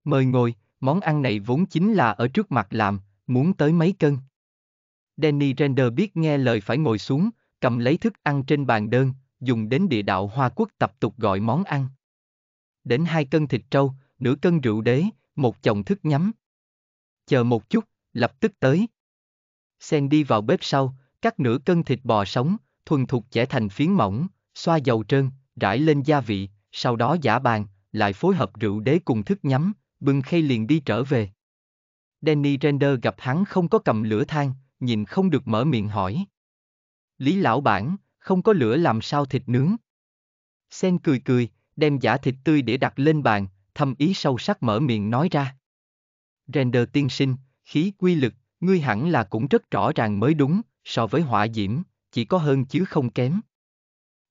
Mời ngồi, món ăn này vốn chính là ở trước mặt làm, muốn tới mấy cân. Danny Render biết nghe lời phải ngồi xuống, cầm lấy thức ăn trên bàn đơn, dùng đến địa đạo Hoa Quốc tập tục gọi món ăn. Đến hai cân thịt trâu, nửa cân rượu đế, một chồng thức nhắm. Chờ một chút, lập tức tới. Sen đi vào bếp sau, cắt nửa cân thịt bò sống, thuần thục chẻ thành phiến mỏng, xoa dầu trơn, rải lên gia vị, sau đó giả bàn, lại phối hợp rượu đế cùng thức nhắm, bưng khay liền đi trở về. Danny Render gặp hắn không có cầm lửa than, nhìn không được mở miệng hỏi. Lý lão bản, không có lửa làm sao thịt nướng. Sen cười cười, đem giả thịt tươi để đặt lên bàn, thâm ý sâu sắc mở miệng nói ra. Render tiên sinh, khí quy lực, ngươi hẳn là cũng rất rõ ràng mới đúng, so với hỏa diễm, chỉ có hơn chứ không kém.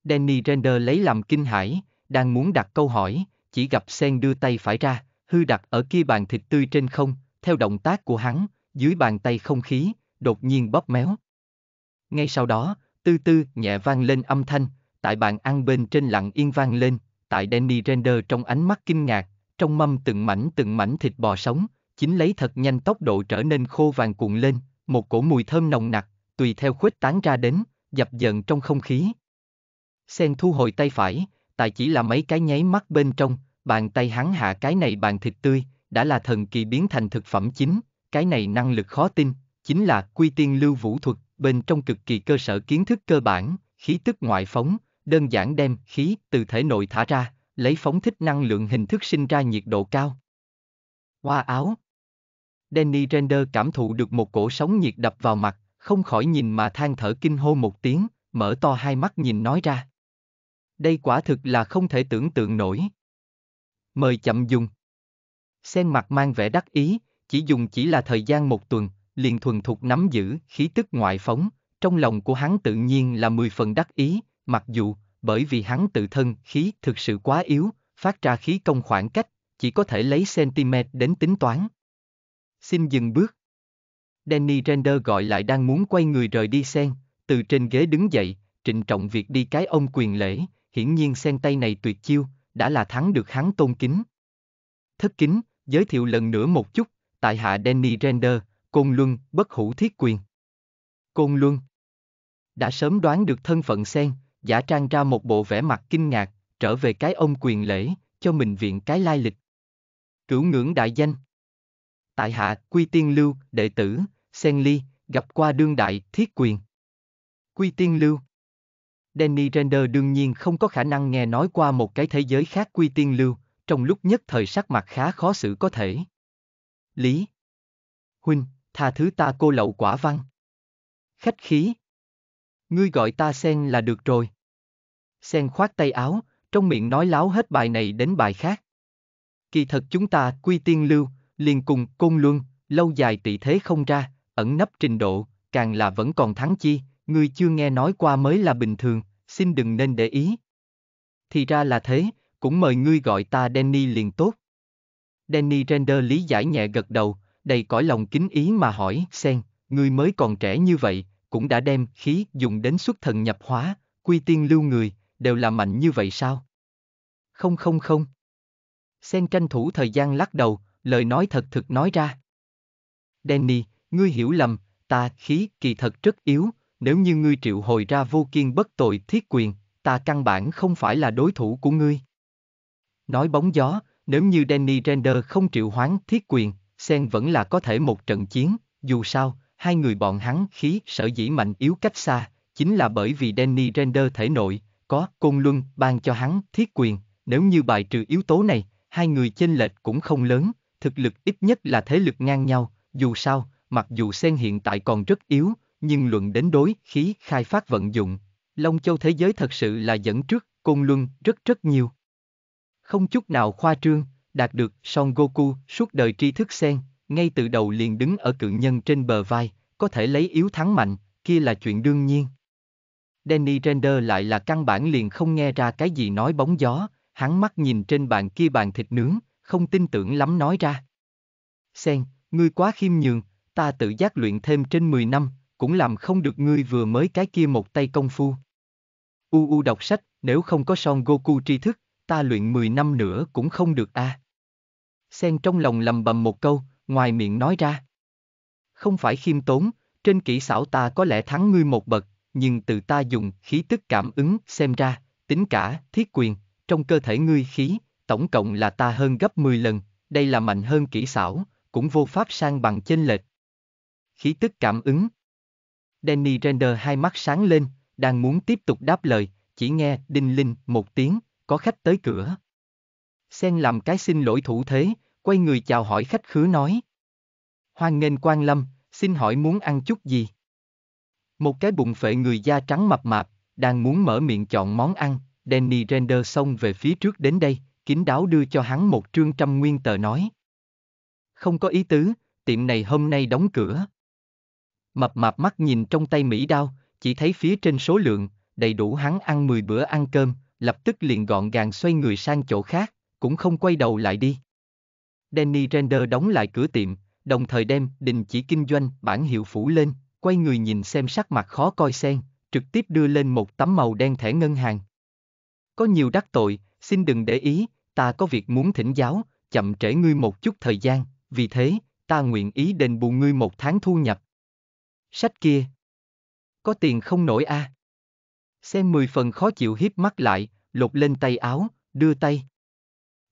Danny Render lấy làm kinh hãi, đang muốn đặt câu hỏi, chỉ gặp Sen đưa tay phải ra, hư đặt ở kia bàn thịt tươi trên không, theo động tác của hắn, dưới bàn tay không khí, đột nhiên bóp méo. Ngay sau đó, tư tư nhẹ vang lên âm thanh, tại bàn ăn bên trên lặng yên vang lên, tại Danny Render trong ánh mắt kinh ngạc, trong mâm từng mảnh từng mảnh thịt bò sống, chính lấy thật nhanh tốc độ trở nên khô vàng cuộn lên, một cổ mùi thơm nồng nặc, tùy theo khuếch tán ra đến, dập dần trong không khí. Sen thu hồi tay phải, tại chỉ là mấy cái nháy mắt bên trong, bàn tay hắn hạ cái này bàn thịt tươi, đã là thần kỳ biến thành thực phẩm chính, cái này năng lực khó tin, chính là quy tiên lưu vũ thuật, bên trong cực kỳ cơ sở kiến thức cơ bản, khí tức ngoại phóng, đơn giản đem khí từ thể nội thả ra, lấy phóng thích năng lượng hình thức sinh ra nhiệt độ cao. Hoa áo Danny Render cảm thụ được một cổ sóng nhiệt đập vào mặt, không khỏi nhìn mà than thở kinh hô một tiếng, mở to hai mắt nhìn nói ra. Đây quả thực là không thể tưởng tượng nổi. Mời chậm dùng. Sen mặt mang vẻ đắc ý, chỉ dùng chỉ là thời gian một tuần, liền thuần thục nắm giữ khí tức ngoại phóng, trong lòng của hắn tự nhiên là mười phần đắc ý, mặc dù, bởi vì hắn tự thân khí thực sự quá yếu, phát ra khí công khoảng cách, chỉ có thể lấy centimet đến tính toán. Xin dừng bước. Danny Render gọi lại đang muốn quay người rời đi Sen, từ trên ghế đứng dậy, trịnh trọng việc đi cái ông quyền lễ, hiển nhiên Sen tay này tuyệt chiêu, đã là thắng được hắn tôn kính. Thất kính, giới thiệu lần nữa một chút, tại hạ Danny Render, Côn Luân, bất hữu thiết quyền. Côn Luân Đã sớm đoán được thân phận Sen, giả trang ra một bộ vẻ mặt kinh ngạc, trở về cái ông quyền lễ, cho mình viện cái lai lịch. Cửu ngưỡng đại danh tại hạ quy tiên lưu đệ tử sen ly gặp qua đương đại thiết quyền quy tiên lưu Danny Render đương nhiên không có khả năng nghe nói qua một cái thế giới khác quy tiên lưu, trong lúc nhất thời sắc mặt khá khó xử có thể. Lý Huynh, tha thứ ta cô lậu quả văn. Khách khí Ngươi gọi ta sen là được rồi. Sen khoát tay áo, trong miệng nói láo hết bài này đến bài khác. Kỳ thật chúng ta quy tiên lưu, liền cùng côn luân, lâu dài tỷ thế không ra, ẩn nấp trình độ, càng là vẫn còn thắng chi, người chưa nghe nói qua mới là bình thường, xin đừng nên để ý. Thì ra là thế, cũng mời ngươi gọi ta Danny liền tốt. Danny Render lý giải nhẹ gật đầu, đầy cõi lòng kính ý mà hỏi, Sen, ngươi mới còn trẻ như vậy, cũng đã đem khí dùng đến xuất thần nhập hóa, quy tiên lưu người, đều là mạnh như vậy sao? Không không không. Sen tranh thủ thời gian lắc đầu, lời nói thật thực nói ra. Danny, ngươi hiểu lầm, ta khí kỳ thật rất yếu, nếu như ngươi triệu hồi ra vô kiên bất tội thiết quyền, ta căn bản không phải là đối thủ của ngươi. Nói bóng gió, nếu như Danny Render không triệu hoán thiết quyền, Sen vẫn là có thể một trận chiến, dù sao, hai người bọn hắn khí sở dĩ mạnh yếu cách xa, chính là bởi vì Danny Render thể nội, có côn luân ban cho hắn thiết quyền, nếu như bài trừ yếu tố này, hai người chênh lệch cũng không lớn, thực lực ít nhất là thế lực ngang nhau, dù sao, mặc dù sen hiện tại còn rất yếu, nhưng luận đến đối khí khai phát vận dụng, Long Châu thế giới thật sự là dẫn trước Côn Luân rất rất nhiều. Không chút nào khoa trương, đạt được Son Goku suốt đời tri thức sen, ngay từ đầu liền đứng ở cự nhân trên bờ vai, có thể lấy yếu thắng mạnh, kia là chuyện đương nhiên. Danny Render lại là căn bản liền không nghe ra cái gì nói bóng gió, hắn mắt nhìn trên bàn kia bàn thịt nướng, không tin tưởng lắm nói ra. Sen, ngươi quá khiêm nhường, ta tự giác luyện thêm trên 10 năm, cũng làm không được ngươi vừa mới cái kia một tay công phu. U U đọc sách, nếu không có son Goku tri thức, ta luyện 10 năm nữa cũng không được a. À. Sen trong lòng lầm bầm một câu, ngoài miệng nói ra. Không phải khiêm tốn, trên kỹ xảo ta có lẽ thắng ngươi một bậc, nhưng từ ta dùng khí tức cảm ứng xem ra, tính cả, thiết quyền, trong cơ thể ngươi khí, tổng cộng là ta hơn gấp 10 lần, đây là mạnh hơn kỹ xảo, cũng vô pháp sang bằng chênh lệch. Khí tức cảm ứng Danny Render hai mắt sáng lên, đang muốn tiếp tục đáp lời, chỉ nghe đinh linh một tiếng, có khách tới cửa. Sen làm cái xin lỗi thủ thế, quay người chào hỏi khách khứa nói. Hoan nghênh quan lâm, xin hỏi muốn ăn chút gì? Một cái bụng phệ người da trắng mập mạp, đang muốn mở miệng chọn món ăn, Danny Render xông về phía trước đến đây, kín đáo đưa cho hắn một trương trăm nguyên tờ nói. Không có ý tứ, tiệm này hôm nay đóng cửa. Mập mạp mắt nhìn trong tay Mỹ đao, chỉ thấy phía trên số lượng, đầy đủ hắn ăn 10 bữa ăn cơm, lập tức liền gọn gàng xoay người sang chỗ khác, cũng không quay đầu lại đi. Danny Render đóng lại cửa tiệm, đồng thời đem đình chỉ kinh doanh bản hiệu phủ lên, quay người nhìn xem sắc mặt khó coi sen, trực tiếp đưa lên một tấm màu đen thẻ ngân hàng. Có nhiều đắc tội, xin đừng để ý, ta có việc muốn thỉnh giáo, chậm trễ ngươi một chút thời gian, vì thế, ta nguyện ý đền bù ngươi một tháng thu nhập. Sách kia. Có tiền không nổi a. À. Xem mười phần khó chịu hiếp mắt lại, lột lên tay áo, đưa tay.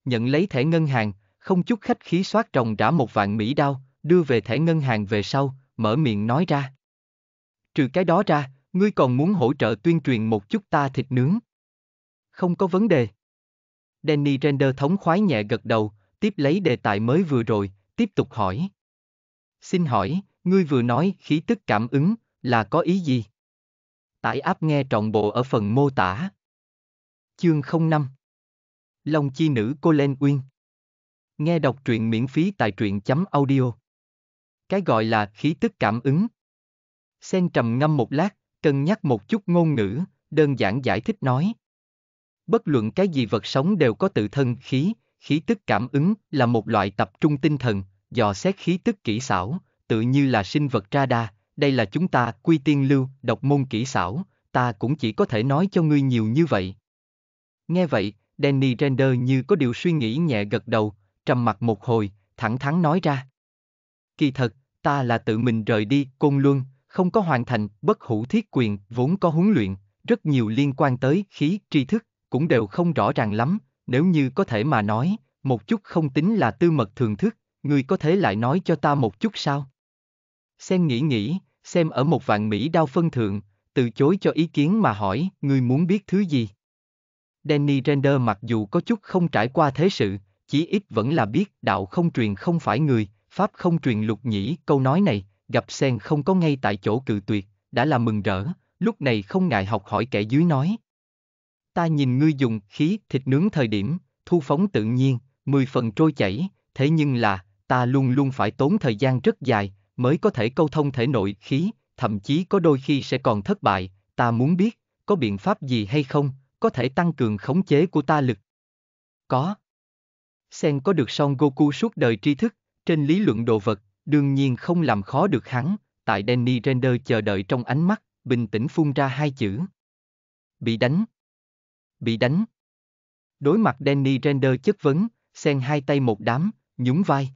Nhận lấy thẻ ngân hàng, không chút khách khí soát trồng trả một vạn Mỹ đao, đưa về thẻ ngân hàng về sau, mở miệng nói ra. Trừ cái đó ra, ngươi còn muốn hỗ trợ tuyên truyền một chút ta thịt nướng. Không có vấn đề. Danny Render thống khoái nhẹ gật đầu, tiếp lấy đề tài mới vừa rồi, tiếp tục hỏi. Xin hỏi, ngươi vừa nói khí tức cảm ứng là có ý gì? Tải áp nghe trọn bộ ở phần mô tả. Chương 05 Long chi nữ cô Len Uyên Nghe đọc truyện miễn phí tại truyện chấm audio. Cái gọi là khí tức cảm ứng. Sen trầm ngâm một lát, cân nhắc một chút ngôn ngữ, đơn giản giải thích nói. Bất luận cái gì vật sống đều có tự thân khí, khí tức cảm ứng là một loại tập trung tinh thần, dò xét khí tức kỹ xảo, tự như là sinh vật radar, đây là chúng ta quy tiên lưu, độc môn kỹ xảo, ta cũng chỉ có thể nói cho ngươi nhiều như vậy. Nghe vậy, Danny Render như có điều suy nghĩ nhẹ gật đầu, trầm mặc một hồi, thẳng thắn nói ra. Kỳ thật, ta là tự mình rời đi, côn luân, không có hoàn thành, bất hữu thiết quyền, vốn có huấn luyện, rất nhiều liên quan tới khí, tri thức, cũng đều không rõ ràng lắm, nếu như có thể mà nói, một chút không tính là tư mật thường thức, ngươi có thể lại nói cho ta một chút sao? Sen nghĩ nghĩ, xem ở một vạn Mỹ đao phân thượng, từ chối cho ý kiến mà hỏi, ngươi muốn biết thứ gì? Danny Render mặc dù có chút không trải qua thế sự, chỉ ít vẫn là biết đạo không truyền không phải người, pháp không truyền lục nhĩ, câu nói này, gặp sen không có ngay tại chỗ cự tuyệt, đã là mừng rỡ, lúc này không ngại học hỏi kẻ dưới nói, ta nhìn ngươi dùng khí thịt nướng thời điểm, thu phóng tự nhiên, mười phần trôi chảy, thế nhưng là, ta luôn luôn phải tốn thời gian rất dài, mới có thể câu thông thể nội khí, thậm chí có đôi khi sẽ còn thất bại, ta muốn biết, có biện pháp gì hay không, có thể tăng cường khống chế của ta lực. Có. Sen có được Son Goku suốt đời tri thức, trên lý luận đồ vật, đương nhiên không làm khó được hắn, tại Danny Render chờ đợi trong ánh mắt, bình tĩnh phun ra hai chữ. Bị đánh bị đánh. Đối mặt Danny Render chất vấn, sen hai tay một đám, nhún vai.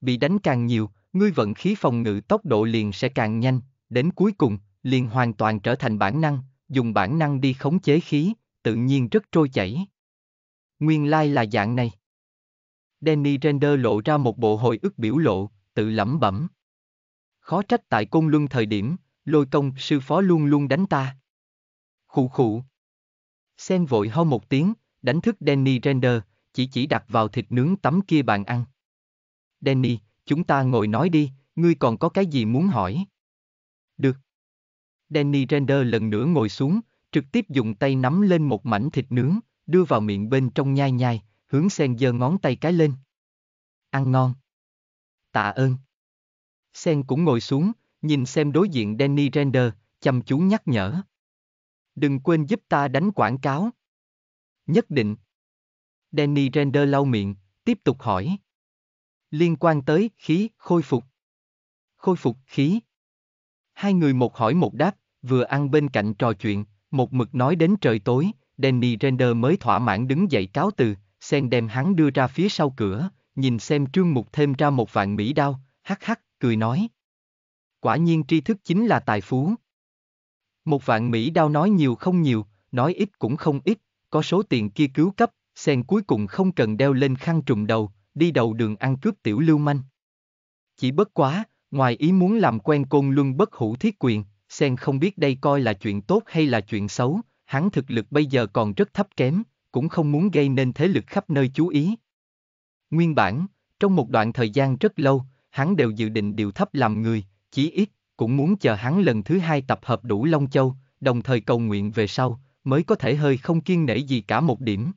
Bị đánh càng nhiều, ngươi vận khí phòng ngự tốc độ liền sẽ càng nhanh, đến cuối cùng, liền hoàn toàn trở thành bản năng, dùng bản năng đi khống chế khí, tự nhiên rất trôi chảy. Nguyên lai like là dạng này. Danny Render lộ ra một bộ hồi ức biểu lộ, tự lẩm bẩm. Khó trách tại cung luân thời điểm, lôi công sư phó luôn luôn đánh ta. Khụ khụ. Sen vội ho một tiếng, đánh thức Danny Render, chỉ chỉ đặt vào thịt nướng tấm kia bàn ăn. Danny, chúng ta ngồi nói đi, ngươi còn có cái gì muốn hỏi? Được. Danny Render lần nữa ngồi xuống, trực tiếp dùng tay nắm lên một mảnh thịt nướng, đưa vào miệng bên trong nhai nhai, hướng sen giơ ngón tay cái lên. Ăn ngon. Tạ ơn. Sen cũng ngồi xuống, nhìn xem đối diện Danny Render, chăm chú nhắc nhở. Đừng quên giúp ta đánh quảng cáo. Nhất định. Danny Render lau miệng, tiếp tục hỏi. Liên quan tới khí khôi phục. Khôi phục khí. Hai người một hỏi một đáp, vừa ăn bên cạnh trò chuyện, một mực nói đến trời tối, Danny Render mới thỏa mãn đứng dậy cáo từ, Sen đem hắn đưa ra phía sau cửa, nhìn xem trương mục thêm ra một vạn mỹ đao, hắc hắc, cười nói. Quả nhiên tri thức chính là tài phú. Một vạn Mỹ đao nói nhiều không nhiều, nói ít cũng không ít, có số tiền kia cứu cấp, sen cuối cùng không cần đeo lên khăn trùm đầu, đi đầu đường ăn cướp tiểu lưu manh. Chỉ bất quá, ngoài ý muốn làm quen côn luân bất hữu thiết quyền, sen không biết đây coi là chuyện tốt hay là chuyện xấu, hắn thực lực bây giờ còn rất thấp kém, cũng không muốn gây nên thế lực khắp nơi chú ý. Nguyên bản, trong một đoạn thời gian rất lâu, hắn đều dự định điều thấp làm người, chỉ ít, cũng muốn chờ hắn lần thứ hai tập hợp đủ Long Châu, đồng thời cầu nguyện về sau, mới có thể hơi không kiên nể gì cả một điểm.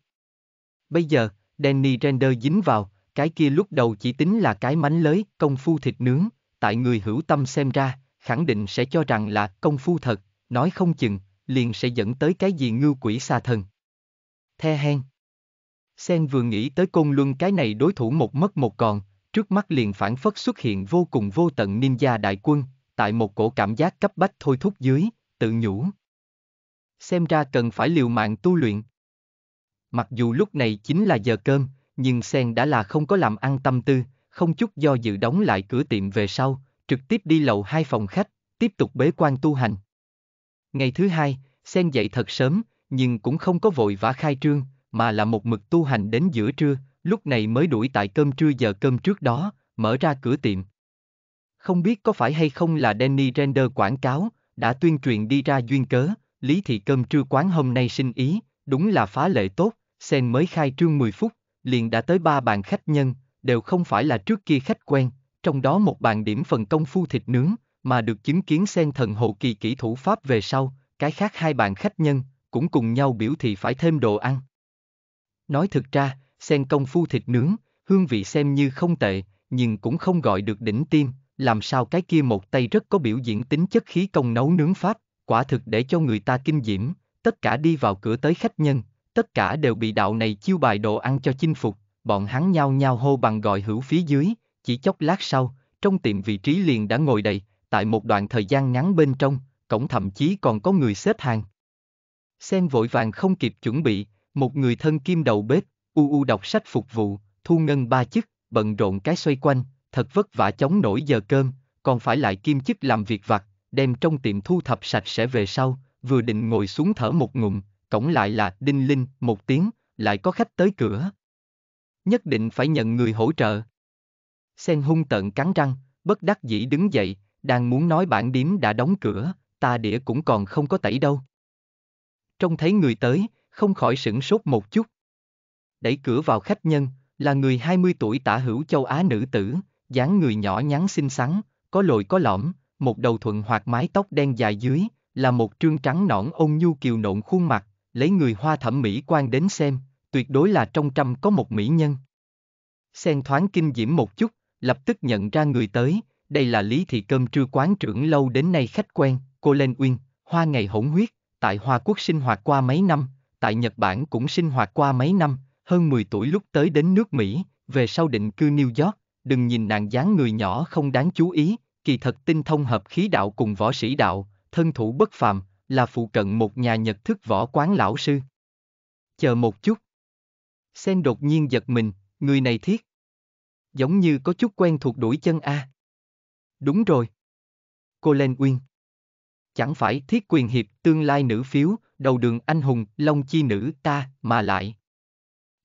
Bây giờ, Danny Render dính vào, cái kia lúc đầu chỉ tính là cái mánh lới, công phu thịt nướng, tại người hữu tâm xem ra, khẳng định sẽ cho rằng là công phu thật, nói không chừng, liền sẽ dẫn tới cái gì ngưu quỷ xa thần. The hen. Sen vừa nghĩ tới côn luân cái này đối thủ một mất một còn, trước mắt liền phản phất xuất hiện vô cùng vô tận ninja đại quân, tại một cổ cảm giác cấp bách thôi thúc dưới, tự nhủ. Xem ra cần phải liều mạng tu luyện. Mặc dù lúc này chính là giờ cơm, nhưng Sen đã là không có làm ăn tâm tư, không chút do dự đóng lại cửa tiệm về sau, trực tiếp đi lầu hai phòng khách, tiếp tục bế quan tu hành. Ngày thứ hai, Sen dậy thật sớm, nhưng cũng không có vội vã khai trương, mà là một mực tu hành đến giữa trưa, lúc này mới đuổi tại cơm trưa giờ cơm trước đó, mở ra cửa tiệm. Không biết có phải hay không là Danny Render quảng cáo, đã tuyên truyền đi ra duyên cớ, Lý Thị Cơm Trưa quán hôm nay sinh ý, đúng là phá lệ tốt, sen mới khai trương 10 phút, liền đã tới ba bàn khách nhân, đều không phải là trước kia khách quen, trong đó một bàn điểm phần công phu thịt nướng, mà được chứng kiến sen thần hộ kỳ kỹ thủ pháp về sau, cái khác hai bàn khách nhân, cũng cùng nhau biểu thị phải thêm đồ ăn. Nói thực ra, sen công phu thịt nướng, hương vị xem như không tệ, nhưng cũng không gọi được đỉnh tim, làm sao cái kia một tay rất có biểu diễn tính chất khí công nấu nướng pháp, quả thực để cho người ta kinh diễm, tất cả đi vào cửa tới khách nhân, tất cả đều bị đạo này chiêu bài đồ ăn cho chinh phục, bọn hắn nhao nhao hô bằng gọi hữu phía dưới, chỉ chốc lát sau, trong tiệm vị trí liền đã ngồi đầy, tại một đoạn thời gian ngắn bên trong, cổng thậm chí còn có người xếp hàng. Sen vội vàng không kịp chuẩn bị, một người thân kim đầu bếp, u u đọc sách phục vụ, thu ngân ba chức, bận rộn cái xoay quanh, thật vất vả chống nổi giờ cơm, còn phải lại kiêm chức làm việc vặt, đem trong tiệm thu thập sạch sẽ về sau, vừa định ngồi xuống thở một ngụm, cổng lại là đinh linh, một tiếng, lại có khách tới cửa. Nhất định phải nhận người hỗ trợ. Sen hung tận cắn răng, bất đắc dĩ đứng dậy, đang muốn nói bản điếm đã đóng cửa, ta đĩa cũng còn không có tẩy đâu. Trông thấy người tới, không khỏi sửng sốt một chút. Đẩy cửa vào khách nhân, là người 20 tuổi tả hữu châu Á nữ tử, dáng người nhỏ nhắn xinh xắn, có lồi có lõm, một đầu thuận hoặc mái tóc đen dài dưới, là một trương trắng nõn ôn nhu kiều nộn khuôn mặt, lấy người hoa thẩm mỹ quan đến xem, tuyệt đối là trong trăm có một mỹ nhân. Sen thoáng kinh diễm một chút, lập tức nhận ra người tới, đây là Lý Thị Cơm Trưa quán trưởng lâu đến nay khách quen, cô Lên Uyên, hoa ngày hỗn huyết, tại Hoa Quốc sinh hoạt qua mấy năm, tại Nhật Bản cũng sinh hoạt qua mấy năm, hơn 10 tuổi lúc tới đến nước Mỹ, về sau định cư New York, đừng nhìn nàng dáng người nhỏ không đáng chú ý, kỳ thật tinh thông hợp khí đạo cùng võ sĩ đạo, thân thủ bất phàm, là phụ cận một nhà nhật thức võ quán lão sư. Chờ một chút. Sen đột nhiên giật mình, người này thiết. Giống như có chút quen thuộc đuổi chân A. Đúng rồi. Cô lên Uyên. Chẳng phải thiết quyền hiệp tương lai nữ phiếu, đầu đường anh hùng, long chi nữ ta, mà lại.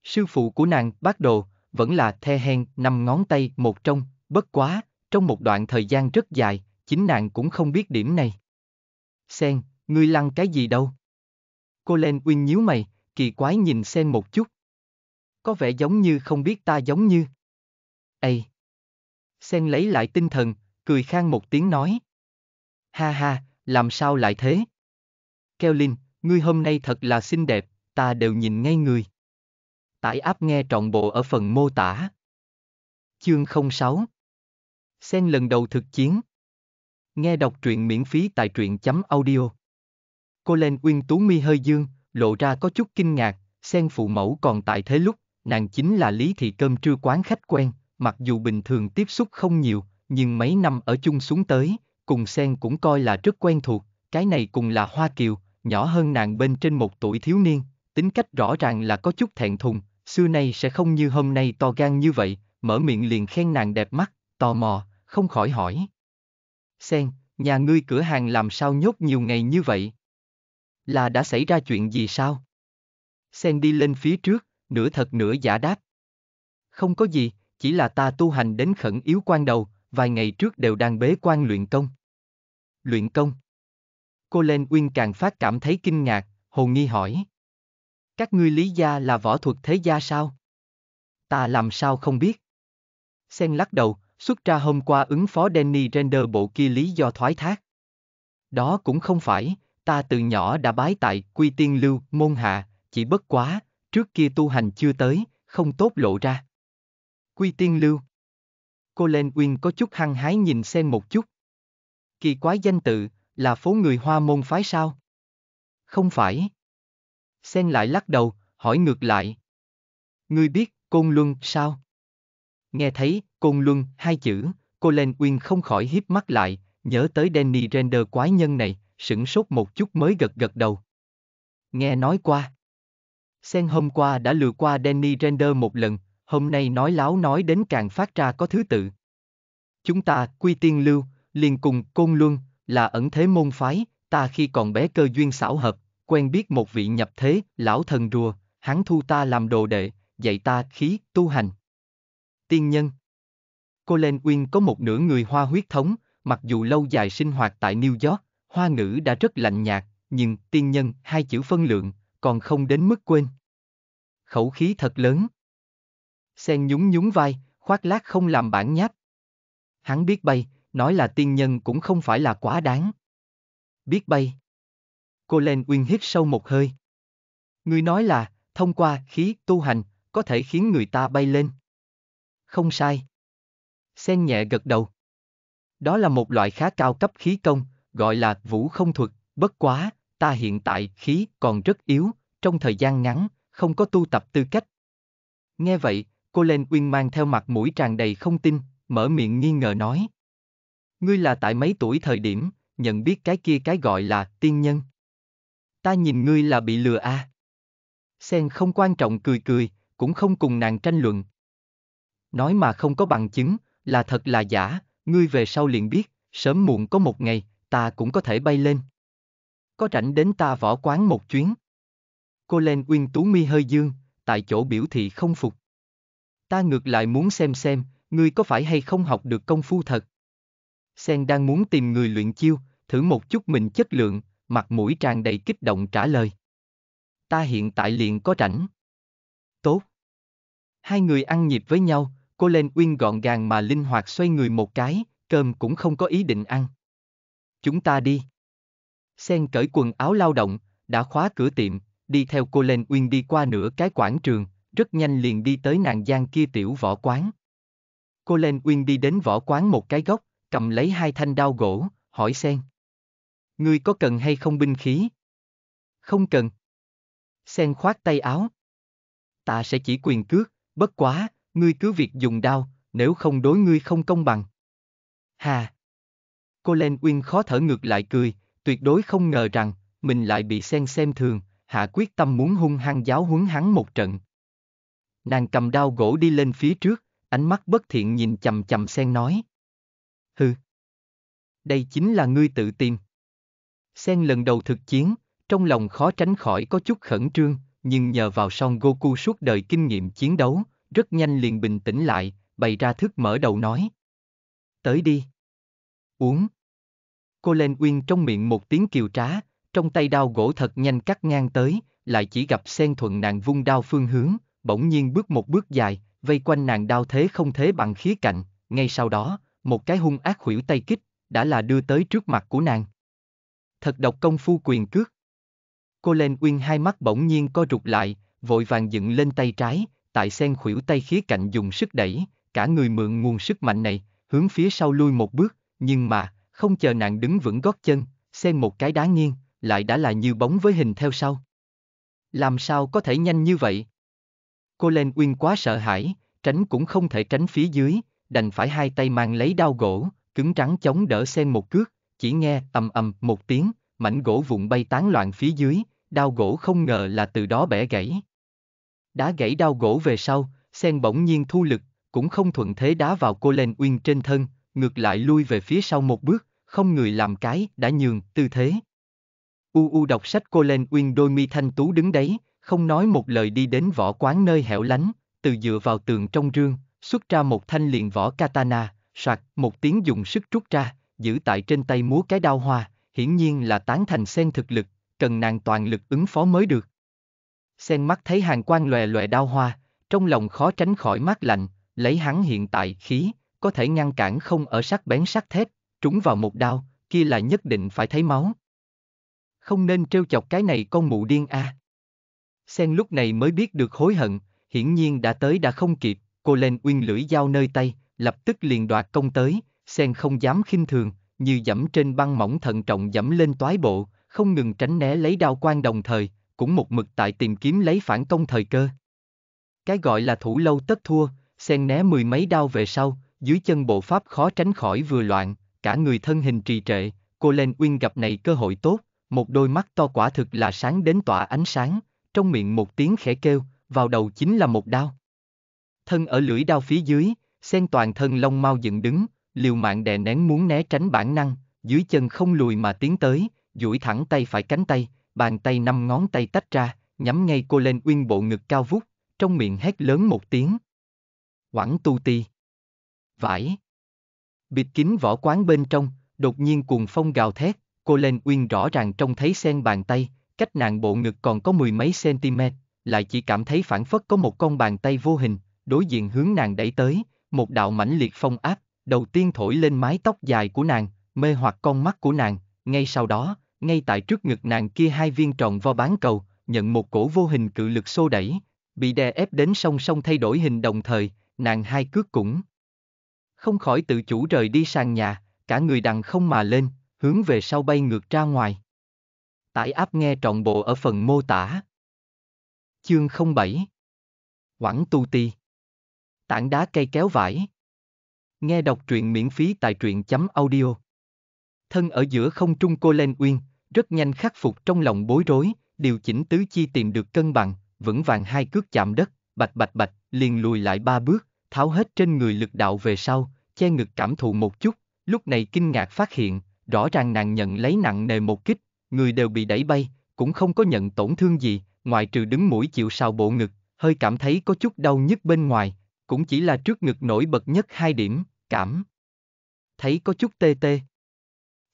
Sư phụ của nàng, bác đồ, vẫn là The Hen, năm ngón tay, một trong, bất quá, trong một đoạn thời gian rất dài, chính nàng cũng không biết điểm này. Sen, ngươi lăn cái gì đâu? Cô Len Uyên nhíu mày, kỳ quái nhìn Sen một chút. Có vẻ giống như không biết ta giống như. Ây! Sen lấy lại tinh thần, cười khang một tiếng nói. Ha ha, làm sao lại thế? Keo Linh, ngươi hôm nay thật là xinh đẹp, ta đều nhìn ngay người. Tải app nghe trọn bộ ở phần mô tả. Chương 06 Xem lần đầu thực chiến Nghe đọc truyện miễn phí tại truyện chấm audio Cô lên Uyên Tú mi hơi dương, lộ ra có chút kinh ngạc, Sen phụ mẫu còn tại thế lúc, nàng chính là Lý Thị Cơm trưa quán khách quen, mặc dù bình thường tiếp xúc không nhiều, nhưng mấy năm ở chung xuống tới, cùng Sen cũng coi là rất quen thuộc, cái này cùng là Hoa Kiều, nhỏ hơn nàng bên trên một tuổi thiếu niên, tính cách rõ ràng là có chút thẹn thùng, xưa này sẽ không như hôm nay to gan như vậy, mở miệng liền khen nàng đẹp mắt, tò mò, không khỏi hỏi. Sen, nhà ngươi cửa hàng làm sao nhốt nhiều ngày như vậy? Là đã xảy ra chuyện gì sao? Sen đi lên phía trước, nửa thật nửa giả đáp. Không có gì, chỉ là ta tu hành đến khẩn yếu quan đầu, vài ngày trước đều đang bế quan luyện công. Luyện công? Cô Lên Uyên càng phát cảm thấy kinh ngạc, hồ nghi hỏi. Các ngươi lý gia là võ thuật thế gia sao? Ta làm sao không biết? Sen lắc đầu, xuất ra hôm qua ứng phó Danny Render bộ kia lý do thoái thác. Đó cũng không phải, ta từ nhỏ đã bái tại Quy Tiên Lưu, môn hạ, chỉ bất quá, trước kia tu hành chưa tới, không tốt lộ ra. Quy Tiên Lưu Cô Len Uyên có chút hăng hái nhìn Sen một chút. Kỳ quái danh tự, là phố người Hoa môn phái sao? Không phải. Sen lại lắc đầu, hỏi ngược lại. Ngươi biết, Côn Luân, sao? Nghe thấy, Côn Luân, hai chữ, cô Len Uyên không khỏi hiếp mắt lại, nhớ tới Danny Render quái nhân này, sửng sốt một chút mới gật gật đầu. Nghe nói qua. Sen hôm qua đã lừa qua Danny Render một lần, hôm nay nói láo nói đến càng phát ra có thứ tự. Chúng ta, quy tiên lưu, liền cùng Côn Luân, là ẩn thế môn phái, ta khi còn bé cơ duyên xảo hợp, quen biết một vị nhập thế, lão thần rùa, hắn thu ta làm đồ đệ, dạy ta khí, tu hành. Tiên nhân Cô Len Uyên có một nửa người hoa huyết thống, mặc dù lâu dài sinh hoạt tại New York, hoa ngữ đã rất lạnh nhạt, nhưng tiên nhân hai chữ phân lượng, còn không đến mức quên. Khẩu khí thật lớn. Sen nhún nhún vai, khoác lác không làm bản nhát. Hắn biết bay, nói là tiên nhân cũng không phải là quá đáng. Biết bay. Cô Len Uyên hít sâu một hơi. Ngươi nói là, thông qua khí tu hành, có thể khiến người ta bay lên. Không sai. Sen nhẹ gật đầu. Đó là một loại khá cao cấp khí công, gọi là vũ không thuật, bất quá, ta hiện tại khí còn rất yếu, trong thời gian ngắn, không có tu tập tư cách. Nghe vậy, cô Len Uyên mang theo mặt mũi tràn đầy không tin, mở miệng nghi ngờ nói. Ngươi là tại mấy tuổi thời điểm, nhận biết cái kia cái gọi là tiên nhân ta nhìn ngươi là bị lừa à. Sen không quan trọng cười cười, cũng không cùng nàng tranh luận. Nói mà không có bằng chứng, là thật là giả, ngươi về sau liền biết, sớm muộn có một ngày, ta cũng có thể bay lên. Có rảnh đến ta võ quán một chuyến. Cô Len Uyên Tú Mi hơi dương, tại chỗ biểu thị không phục. Ta ngược lại muốn xem xem, ngươi có phải hay không học được công phu thật. Sen đang muốn tìm người luyện chiêu, thử một chút mình chất lượng, mặt mũi tràn đầy kích động trả lời. Ta hiện tại liền có rảnh. Tốt. Hai người ăn nhịp với nhau, cô lên uyên gọn gàng mà linh hoạt xoay người một cái, cơm cũng không có ý định ăn. Chúng ta đi. Sen cởi quần áo lao động, đã khóa cửa tiệm, đi theo cô lên uyên đi qua nửa cái quảng trường, rất nhanh liền đi tới nàng giang kia tiểu võ quán. Cô lên uyên đi đến võ quán một cái góc, cầm lấy hai thanh đao gỗ, hỏi Sen. Ngươi có cần hay không binh khí? Không cần. Sen khoát tay áo. Ta sẽ chỉ quyền cước, bất quá, ngươi cứ việc dùng đao, nếu không đối ngươi không công bằng. Hà! Cô Len Uyên khó thở ngược lại cười, tuyệt đối không ngờ rằng, mình lại bị sen xem thường, hạ quyết tâm muốn hung hăng giáo huấn hắn một trận. Nàng cầm đao gỗ đi lên phía trước, ánh mắt bất thiện nhìn chầm chầm sen nói. Hừ! Đây chính là ngươi tự tìm. Sen lần đầu thực chiến, trong lòng khó tránh khỏi có chút khẩn trương, nhưng nhờ vào Son Goku suốt đời kinh nghiệm chiến đấu, rất nhanh liền bình tĩnh lại, bày ra thức mở đầu nói. Tới đi. Uống. Cô Lên Uyên trong miệng một tiếng kiều trá, trong tay đao gỗ thật nhanh cắt ngang tới, lại chỉ gặp sen thuận nàng vung đao phương hướng, bỗng nhiên bước một bước dài, vây quanh nàng đao thế không thế bằng khía cạnh, ngay sau đó, một cái hung ác khuỷu tay kích, đã là đưa tới trước mặt của nàng thật độc công phu quyền cước. Cô Lên Uyên hai mắt bỗng nhiên co rụt lại, vội vàng dựng lên tay trái, tại sen khuỷu tay khía cạnh dùng sức đẩy, cả người mượn nguồn sức mạnh này, hướng phía sau lui một bước, nhưng mà, không chờ nàng đứng vững gót chân, sen một cái đá nghiêng, lại đã là như bóng với hình theo sau. Làm sao có thể nhanh như vậy? Cô Lên Uyên quá sợ hãi, tránh cũng không thể tránh phía dưới, đành phải hai tay mang lấy đao gỗ, cứng trắng chống đỡ sen một cước, chỉ nghe ầm ầm một tiếng, mảnh gỗ vụn bay tán loạn phía dưới, đao gỗ không ngờ là từ đó bẻ gãy. Đá gãy đao gỗ về sau, sen bỗng nhiên thu lực, cũng không thuận thế đá vào cô lên Uyên trên thân, ngược lại lui về phía sau một bước, không người làm cái, đã nhường, tư thế. U u đọc sách cô lên Uyên đôi mi thanh tú đứng đấy, không nói một lời đi đến võ quán nơi hẻo lánh, từ dựa vào tường trong rương, xuất ra một thanh liền võ katana, soạt, một tiếng dùng sức rút ra, giữ tại trên tay múa cái đao hoa, hiển nhiên là tán thành sen thực lực, cần nàng toàn lực ứng phó mới được. Sen mắt thấy hàng quan lòe lòe đao hoa, trong lòng khó tránh khỏi mát lạnh, lấy hắn hiện tại khí, có thể ngăn cản không ở sắc bén sắc thép, trúng vào một đao, kia là nhất định phải thấy máu. Không nên trêu chọc cái này con mụ điên a. À. Sen lúc này mới biết được hối hận, hiển nhiên đã tới đã không kịp, cô lên uyên lưỡi dao nơi tay, lập tức liền đoạt công tới, sen không dám khinh thường, như dẫm trên băng mỏng thận trọng dẫm lên toái bộ, không ngừng tránh né lấy đao quan đồng thời, cũng một mực tại tìm kiếm lấy phản công thời cơ. Cái gọi là thủ lâu tất thua, sen né mười mấy đao về sau, dưới chân bộ pháp khó tránh khỏi vừa loạn, cả người thân hình trì trệ, cô lên Uyên gặp này cơ hội tốt, một đôi mắt to quả thực là sáng đến tỏa ánh sáng, trong miệng một tiếng khẽ kêu, vào đầu chính là một đao. Thân ở lưỡi đao phía dưới, sen toàn thân lông mau dựng đứng, liều mạng đè nén muốn né tránh bản năng, dưới chân không lùi mà tiến tới, duỗi thẳng tay phải cánh tay, bàn tay năm ngón tay tách ra, nhắm ngay cô lên uyên bộ ngực cao vút, trong miệng hét lớn một tiếng. Quảng tu ti. Vải. Bịt kín vỏ quán bên trong, đột nhiên cuồng phong gào thét, cô lên uyên rõ ràng trông thấy sen bàn tay, cách nàng bộ ngực còn có mười mấy cm, lại chỉ cảm thấy phản phất có một con bàn tay vô hình, đối diện hướng nàng đẩy tới, một đạo mãnh liệt phong áp, đầu tiên thổi lên mái tóc dài của nàng, mê hoặc con mắt của nàng, ngay sau đó, ngay tại trước ngực nàng kia hai viên tròn vo bán cầu, nhận một cổ vô hình cự lực xô đẩy, bị đè ép đến song song thay đổi hình đồng thời, nàng hai cước cũng. Không khỏi tự chủ rời đi sang nhà, cả người đằng không mà lên, hướng về sau bay ngược ra ngoài. Tải áp nghe trọn bộ ở phần mô tả. Chương 07 Quảng tu ti Tảng đá cây kéo vải Nghe đọc truyện miễn phí tại truyện chấm audio. Thân ở giữa không trung cô lên Uyên, rất nhanh khắc phục trong lòng bối rối, điều chỉnh tứ chi tìm được cân bằng, vững vàng hai cước chạm đất, bạch bạch bạch, liền lùi lại ba bước, tháo hết trên người lực đạo về sau, che ngực cảm thụ một chút, lúc này kinh ngạc phát hiện, rõ ràng nàng nhận lấy nặng nề một kích, người đều bị đẩy bay, cũng không có nhận tổn thương gì, ngoại trừ đứng mũi chịu sào bộ ngực, hơi cảm thấy có chút đau nhức bên ngoài, cũng chỉ là trước ngực nổi bật nhất hai điểm, cảm. Thấy có chút tê tê.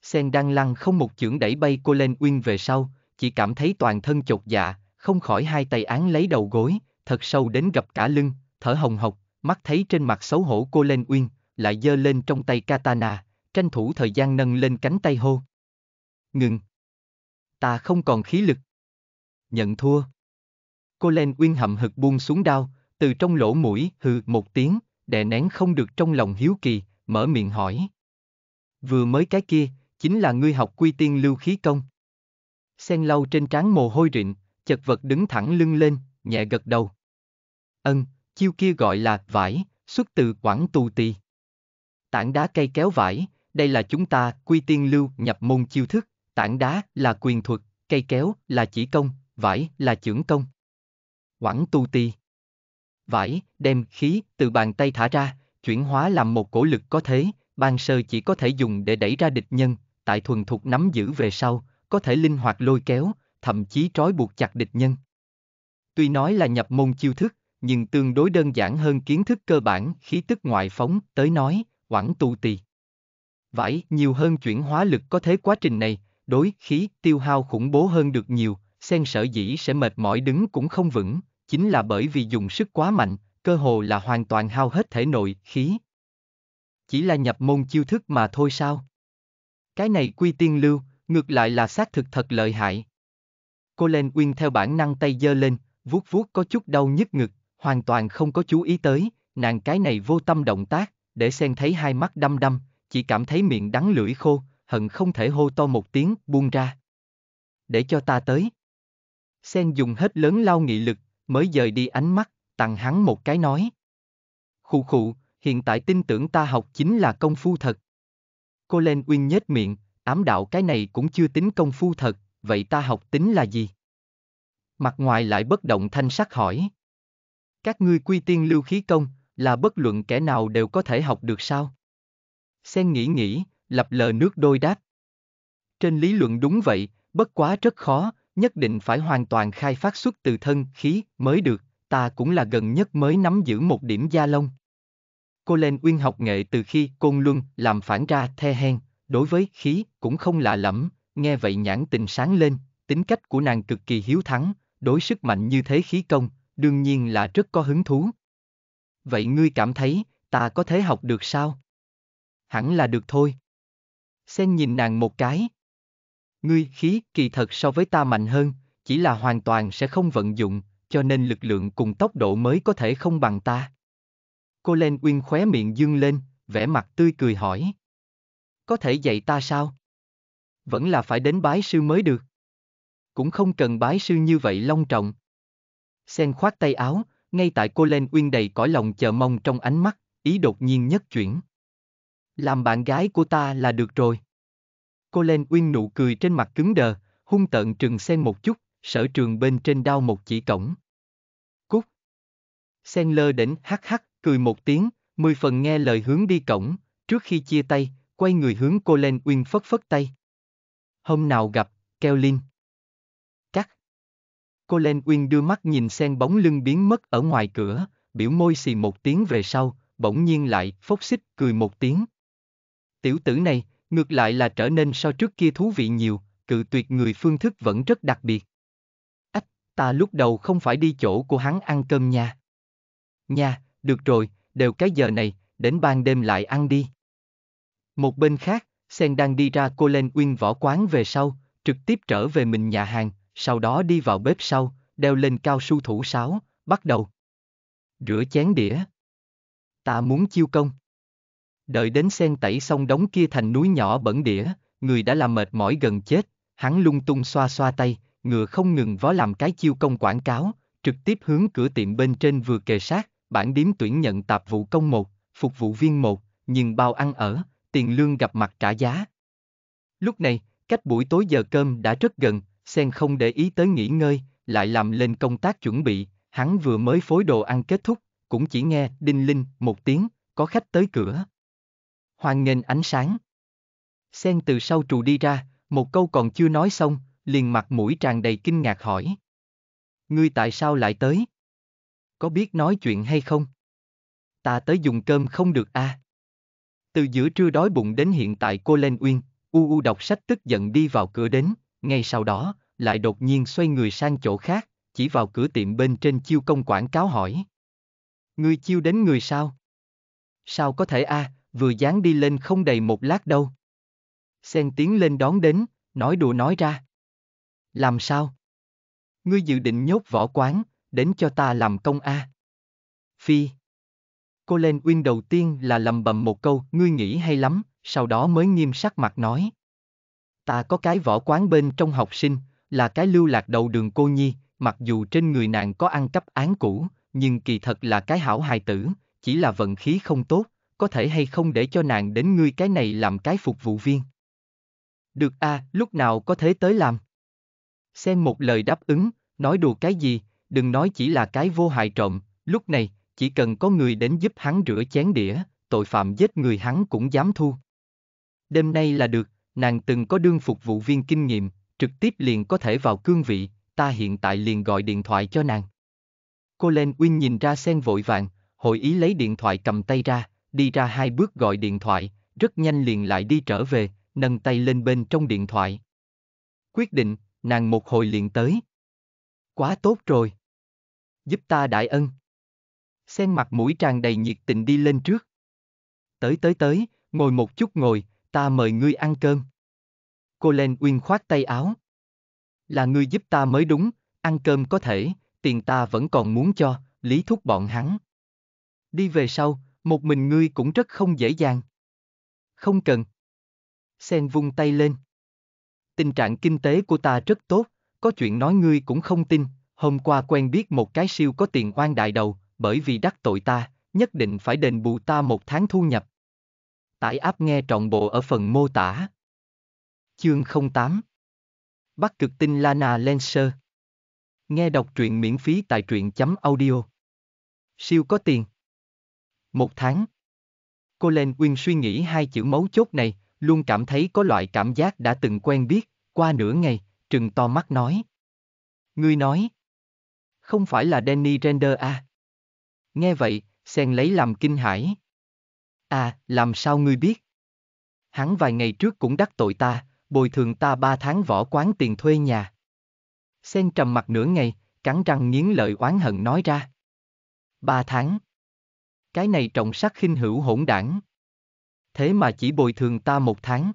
Sen đang lăn không một chưởng đẩy bay cô lên uyên về sau, chỉ cảm thấy toàn thân chột dạ, không khỏi hai tay án lấy đầu gối, thật sâu đến gặp cả lưng, thở hồng hộc, mắt thấy trên mặt xấu hổ cô lên uyên, lại giơ lên trong tay katana, tranh thủ thời gian nâng lên cánh tay hô. Ngừng. Ta không còn khí lực. Nhận thua. Cô lên Uyên hậm hực buông xuống đao, từ trong lỗ mũi hừ một tiếng, đè nén không được trong lòng hiếu kỳ, mở miệng hỏi. Vừa mới cái kia, chính là ngươi học quy tiên lưu khí công. Sen lau trên trán mồ hôi rịn, chật vật đứng thẳng lưng lên, nhẹ gật đầu. Ân, chiêu kia gọi là vải, xuất từ quảng tù tì. Tảng đá cây kéo vải, đây là chúng ta quy tiên lưu nhập môn chiêu thức, tảng đá là quyền thuật, cây kéo là chỉ công, vải là trưởng công. Quảng tu tì vải, đem khí từ bàn tay thả ra, chuyển hóa làm một cổ lực có thế, ban sơ chỉ có thể dùng để đẩy ra địch nhân, tại thuần thục nắm giữ về sau, có thể linh hoạt lôi kéo, thậm chí trói buộc chặt địch nhân. Tuy nói là nhập môn chiêu thức, nhưng tương đối đơn giản hơn kiến thức cơ bản khí tức ngoại phóng tới nói, quản tu tì. Vải nhiều hơn chuyển hóa lực có thế quá trình này, đối khí tiêu hao khủng bố hơn được nhiều, sen sở dĩ sẽ mệt mỏi đứng cũng không vững, chính là bởi vì dùng sức quá mạnh, cơ hồ là hoàn toàn hao hết thể nội, khí. Chỉ là nhập môn chiêu thức mà thôi sao? Cái này quy tiên lưu, ngược lại là xác thực thật lợi hại. Cô Len Uyên theo bản năng tay giơ lên, vuốt vuốt có chút đau nhức ngực, hoàn toàn không có chú ý tới, nàng cái này vô tâm động tác, để xen thấy hai mắt đăm đăm, chỉ cảm thấy miệng đắng lưỡi khô, hận không thể hô to một tiếng, buông ra. Để cho ta tới. Sen dùng hết lớn lao nghị lực, mới dời đi ánh mắt, tặng hắn một cái nói. Khụ khụ, hiện tại tin tưởng ta học chính là công phu thật. Cô Lên Uyên nhếch miệng, ám đạo cái này cũng chưa tính công phu thật, vậy ta học tính là gì? Mặt ngoài lại bất động thanh sắc hỏi. Các ngươi quy tiên lưu khí công, là bất luận kẻ nào đều có thể học được sao? Sen nghĩ nghĩ, lập lờ nước đôi đáp. Trên lý luận đúng vậy, bất quá rất khó, nhất định phải hoàn toàn khai phát xuất từ thân khí mới được, ta cũng là gần nhất mới nắm giữ một điểm gia lông. Cô lên uyên học nghệ từ khi côn luân làm phản ra the hen, đối với khí cũng không lạ lẫm, nghe vậy nhãn tình sáng lên, tính cách của nàng cực kỳ hiếu thắng, đối sức mạnh như thế khí công, đương nhiên là rất có hứng thú. Vậy ngươi cảm thấy, ta có thể học được sao? Hẳn là được thôi. Sen nhìn nàng một cái. Ngươi khí kỳ thật so với ta mạnh hơn, chỉ là hoàn toàn sẽ không vận dụng, cho nên lực lượng cùng tốc độ mới có thể không bằng ta. Cô Len Uyên khóe miệng dương lên, vẻ mặt tươi cười hỏi. Có thể dạy ta sao? Vẫn là phải đến bái sư mới được. Cũng không cần bái sư như vậy long trọng. Sen khoát tay áo, ngay tại cô Len Uyên đầy cõi lòng chờ mong trong ánh mắt, ý đột nhiên nhất chuyển. Làm bạn gái của ta là được rồi cô lên uyên nụ cười trên mặt cứng đờ, hung tợn trừng sen một chút, sở trường bên trên đao một chỉ cổng. Cút. Sen lơ đỉnh hắc hắc, cười một tiếng, mười phần nghe lời hướng đi cổng, trước khi chia tay, quay người hướng cô lên uyên phất phất tay. Hôm nào gặp, keo linh. Cắt. Cô lên uyên đưa mắt nhìn sen bóng lưng biến mất ở ngoài cửa, biểu môi xì một tiếng về sau, bỗng nhiên lại phốc xích cười một tiếng. Tiểu tử này, ngược lại là trở nên so trước kia thú vị nhiều, cự tuyệt người phương thức vẫn rất đặc biệt. Ách, ta lúc đầu không phải đi chỗ của hắn ăn cơm nha. Nha, được rồi, đều cái giờ này, đến ban đêm lại ăn đi. Một bên khác, Sen đang đi ra cô lên Uyên võ quán về sau, trực tiếp trở về mình nhà hàng, sau đó đi vào bếp sau, đeo lên cao su thủ sáo, bắt đầu. Rửa chén đĩa. Ta muốn chiêu công đợi đến sen tẩy xong đống kia thành núi nhỏ bẩn đĩa, người đã làm mệt mỏi gần chết, hắn lung tung xoa xoa tay, ngựa không ngừng vó làm cái chiêu công quảng cáo, trực tiếp hướng cửa tiệm bên trên vừa kề sát, bản điếm tuyển nhận tạp vụ công một, phục vụ viên một, nhưng bao ăn ở, tiền lương gặp mặt trả giá. Lúc này, cách buổi tối giờ cơm đã rất gần, Sen không để ý tới nghỉ ngơi, lại làm lên công tác chuẩn bị, hắn vừa mới phối đồ ăn kết thúc, cũng chỉ nghe đinh linh một tiếng, có khách tới cửa hoan nghênh ánh sáng. Sen từ sau trụ đi ra, một câu còn chưa nói xong, liền mặt mũi tràn đầy kinh ngạc hỏi. Ngươi tại sao lại tới? Có biết nói chuyện hay không? Ta tới dùng cơm không được a. À? Từ giữa trưa đói bụng đến hiện tại cô lên uyên, u u đọc sách tức giận đi vào cửa đến, ngay sau đó, lại đột nhiên xoay người sang chỗ khác, chỉ vào cửa tiệm bên trên chiêu công quảng cáo hỏi. Ngươi chiêu đến người sao? Sao có thể a, à, vừa dán đi lên không đầy một lát đâu. Sen tiến lên đón đến, nói đùa nói ra. Làm sao? Ngươi dự định nhốt võ quán, đến cho ta làm công a. À? Phi. Cô lên Uyên đầu tiên là lầm bầm một câu, ngươi nghĩ hay lắm, sau đó mới nghiêm sắc mặt nói. Ta có cái võ quán bên trong học sinh, là cái lưu lạc đầu đường cô nhi, mặc dù trên người nàng có ăn cắp án cũ, nhưng kỳ thật là cái hảo hài tử, chỉ là vận khí không tốt, có thể hay không để cho nàng đến ngươi cái này làm cái phục vụ viên. Được a, à, lúc nào có thế tới làm. Xem một lời đáp ứng, nói đùa cái gì, đừng nói chỉ là cái vô hại trộm, lúc này, chỉ cần có người đến giúp hắn rửa chén đĩa, tội phạm giết người hắn cũng dám thu. Đêm nay là được, nàng từng có đương phục vụ viên kinh nghiệm, trực tiếp liền có thể vào cương vị, ta hiện tại liền gọi điện thoại cho nàng. Cô lên Uyên nhìn ra sen vội vàng, hội ý lấy điện thoại cầm tay ra, đi ra hai bước gọi điện thoại, rất nhanh liền lại đi trở về, nâng tay lên bên trong điện thoại. Quyết định, nàng một hồi liền tới. Quá tốt rồi. Giúp ta đại ân. Sen mặt mũi tràn đầy nhiệt tình đi lên trước. Tới tới tới, ngồi một chút ngồi, ta mời ngươi ăn cơm. Cô Len Uyên khoát tay áo. Là ngươi giúp ta mới đúng, ăn cơm có thể, tiền ta vẫn còn muốn cho, lý thúc bọn hắn. Đi về sau, một mình ngươi cũng rất không dễ dàng. Không cần. Sen vung tay lên. Tình trạng kinh tế của ta rất tốt, có chuyện nói ngươi cũng không tin, hôm qua quen biết một cái siêu có tiền oan đại đầu, bởi vì đắc tội ta, nhất định phải đền bù ta một tháng thu nhập. Tải áp nghe trọn bộ ở phần mô tả. Chương 08 Bắc cực tinh Lana lenser. Nghe đọc truyện miễn phí tại truyện chấm audio. Siêu có tiền một tháng. Cô Lên Quyên suy nghĩ hai chữ mấu chốt này, luôn cảm thấy có loại cảm giác đã từng quen biết, qua nửa ngày, trừng to mắt nói. Ngươi nói. Không phải là Danny Render à? Nghe vậy, Sen lấy làm kinh hãi. À, làm sao ngươi biết? Hắn vài ngày trước cũng đắc tội ta, bồi thường ta ba tháng võ quán tiền thuê nhà. Sen trầm mặt nửa ngày, cắn răng nghiến lợi oán hận nói ra. Ba tháng cái này trọng sắc khinh hữu hỗn đảng. Thế mà chỉ bồi thường ta một tháng.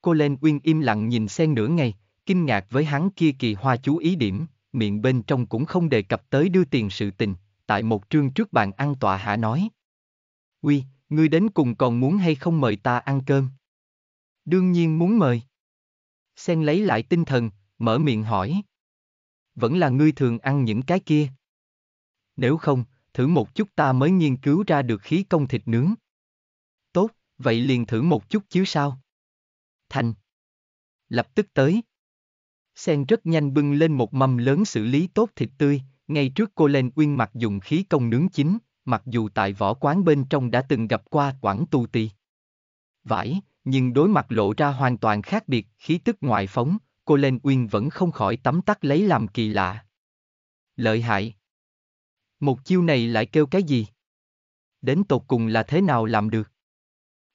Cô Lên Uyên im lặng nhìn sen nửa ngày, kinh ngạc với hắn kia kỳ hoa chú ý điểm, miệng bên trong cũng không đề cập tới đưa tiền sự tình, tại một trương trước bàn ăn tọa hạ nói. Uy, ngươi đến cùng còn muốn hay không mời ta ăn cơm? Đương nhiên muốn mời. Sen lấy lại tinh thần, mở miệng hỏi. Vẫn là ngươi thường ăn những cái kia. Nếu không, thử một chút ta mới nghiên cứu ra được khí công thịt nướng. Tốt, vậy liền thử một chút chứ sao. Thành. Lập tức tới. Sen rất nhanh bưng lên một mâm lớn xử lý tốt thịt tươi, ngay trước cô lên uyên mặc dùng khí công nướng chín, mặc dù tại võ quán bên trong đã từng gặp qua quảng tu tì. Vải, nhưng đối mặt lộ ra hoàn toàn khác biệt, khí tức ngoại phóng, cô lên uyên vẫn không khỏi tắm tắt lấy làm kỳ lạ. Lợi hại. Một chiêu này lại kêu cái gì? Đến tột cùng là thế nào làm được?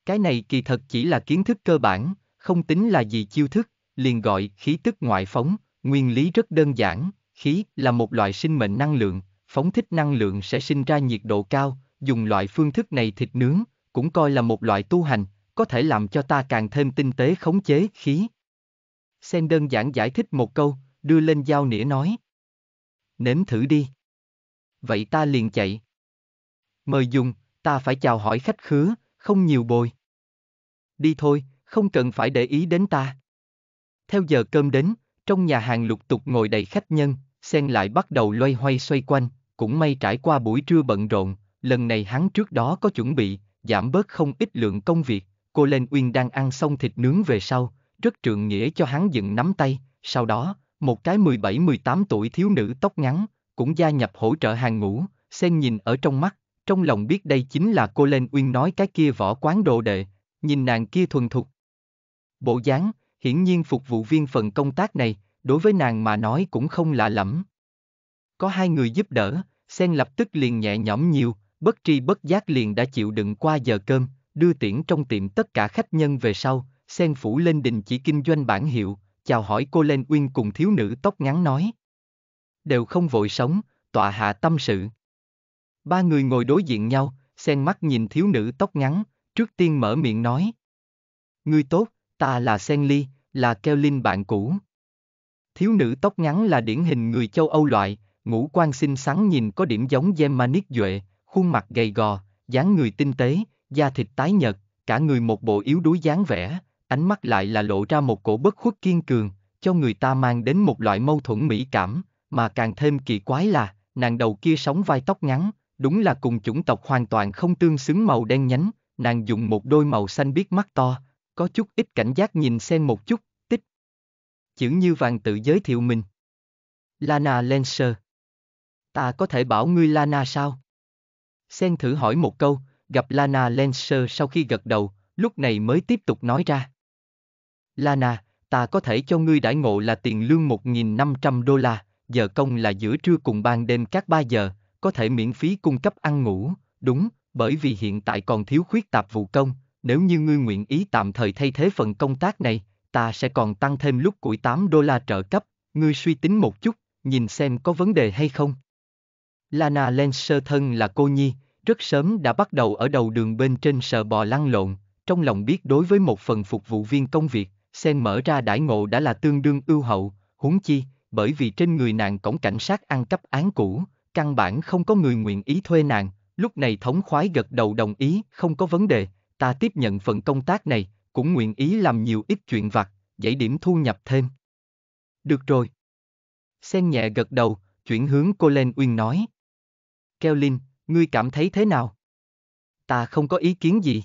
Cái này kỳ thật chỉ là kiến thức cơ bản, không tính là gì chiêu thức, liền gọi khí tức ngoại phóng, nguyên lý rất đơn giản, khí là một loại sinh mệnh năng lượng, phóng thích năng lượng sẽ sinh ra nhiệt độ cao, dùng loại phương thức này thịt nướng, cũng coi là một loại tu hành, có thể làm cho ta càng thêm tinh tế khống chế khí. Sen đơn giản giải thích một câu, đưa lên dao nĩa nói. Nếm thử đi vậy ta liền chạy. Mời dùng, ta phải chào hỏi khách khứa, không nhiều bồi. Đi thôi, không cần phải để ý đến ta. Theo giờ cơm đến, trong nhà hàng lục tục ngồi đầy khách nhân, sen lại bắt đầu loay hoay xoay quanh, cũng may trải qua buổi trưa bận rộn, lần này hắn trước đó có chuẩn bị, giảm bớt không ít lượng công việc, cô Lên Uyên đang ăn xong thịt nướng về sau, rất trượng nghĩa cho hắn dựng nắm tay, sau đó, một cái 17-18 tuổi thiếu nữ tóc ngắn, cũng gia nhập hỗ trợ hàng ngũ, xen nhìn ở trong mắt, trong lòng biết đây chính là cô Lên Uyên nói cái kia võ quán đồ đệ, nhìn nàng kia thuần thục. Bộ dáng, hiển nhiên phục vụ viên phần công tác này, đối với nàng mà nói cũng không lạ lẫm. Có hai người giúp đỡ, Sen lập tức liền nhẹ nhõm nhiều, bất tri bất giác liền đã chịu đựng qua giờ cơm, đưa tiễn trong tiệm tất cả khách nhân về sau, Sen phủ lên đình chỉ kinh doanh bản hiệu, chào hỏi cô Lên Uyên cùng thiếu nữ tóc ngắn nói đều không vội sống, tọa hạ tâm sự. Ba người ngồi đối diện nhau, sen mắt nhìn thiếu nữ tóc ngắn, trước tiên mở miệng nói. Ngươi tốt, ta là Sen Ly, là Keo Linh bạn cũ. Thiếu nữ tóc ngắn là điển hình người châu Âu loại, ngũ quan xinh xắn nhìn có điểm giống Germanic Duệ, khuôn mặt gầy gò, dáng người tinh tế, da thịt tái nhợt, cả người một bộ yếu đuối dáng vẻ, ánh mắt lại là lộ ra một cổ bất khuất kiên cường, cho người ta mang đến một loại mâu thuẫn mỹ cảm, mà càng thêm kỳ quái là, nàng đầu kia sóng vai tóc ngắn, đúng là cùng chủng tộc hoàn toàn không tương xứng màu đen nhánh, nàng dùng một đôi màu xanh biết mắt to, có chút ít cảnh giác nhìn xem một chút, tích. Chữ như vàng tự giới thiệu mình. Lana Lenser. Ta có thể bảo ngươi Lana sao? Sen thử hỏi một câu, gặp Lana Lenser sau khi gật đầu, lúc này mới tiếp tục nói ra. Lana, ta có thể cho ngươi đãi ngộ là tiền lương 1.500 đô la, giờ công là giữa trưa cùng ban đêm các 3 giờ, có thể miễn phí cung cấp ăn ngủ, đúng, bởi vì hiện tại còn thiếu khuyết tạp vụ công, nếu như ngươi nguyện ý tạm thời thay thế phần công tác này, ta sẽ còn tăng thêm lúc củi 8 đô la trợ cấp, ngươi suy tính một chút, nhìn xem có vấn đề hay không. Lana Lancer thân là cô nhi, rất sớm đã bắt đầu ở đầu đường bên trên sờ bò lăn lộn, trong lòng biết đối với một phần phục vụ viên công việc, sen mở ra đãi ngộ đã là tương đương ưu hậu, huống chi, bởi vì trên người nàng cổng cảnh sát ăn cắp án cũ, căn bản không có người nguyện ý thuê nàng, lúc này thống khoái gật đầu đồng ý, không có vấn đề, ta tiếp nhận phần công tác này, cũng nguyện ý làm nhiều ít chuyện vặt, dãy điểm thu nhập thêm. Được rồi. Sen nhẹ gật đầu, chuyển hướng cô Lên Uyên nói. Kelvin, ngươi cảm thấy thế nào? Ta không có ý kiến gì.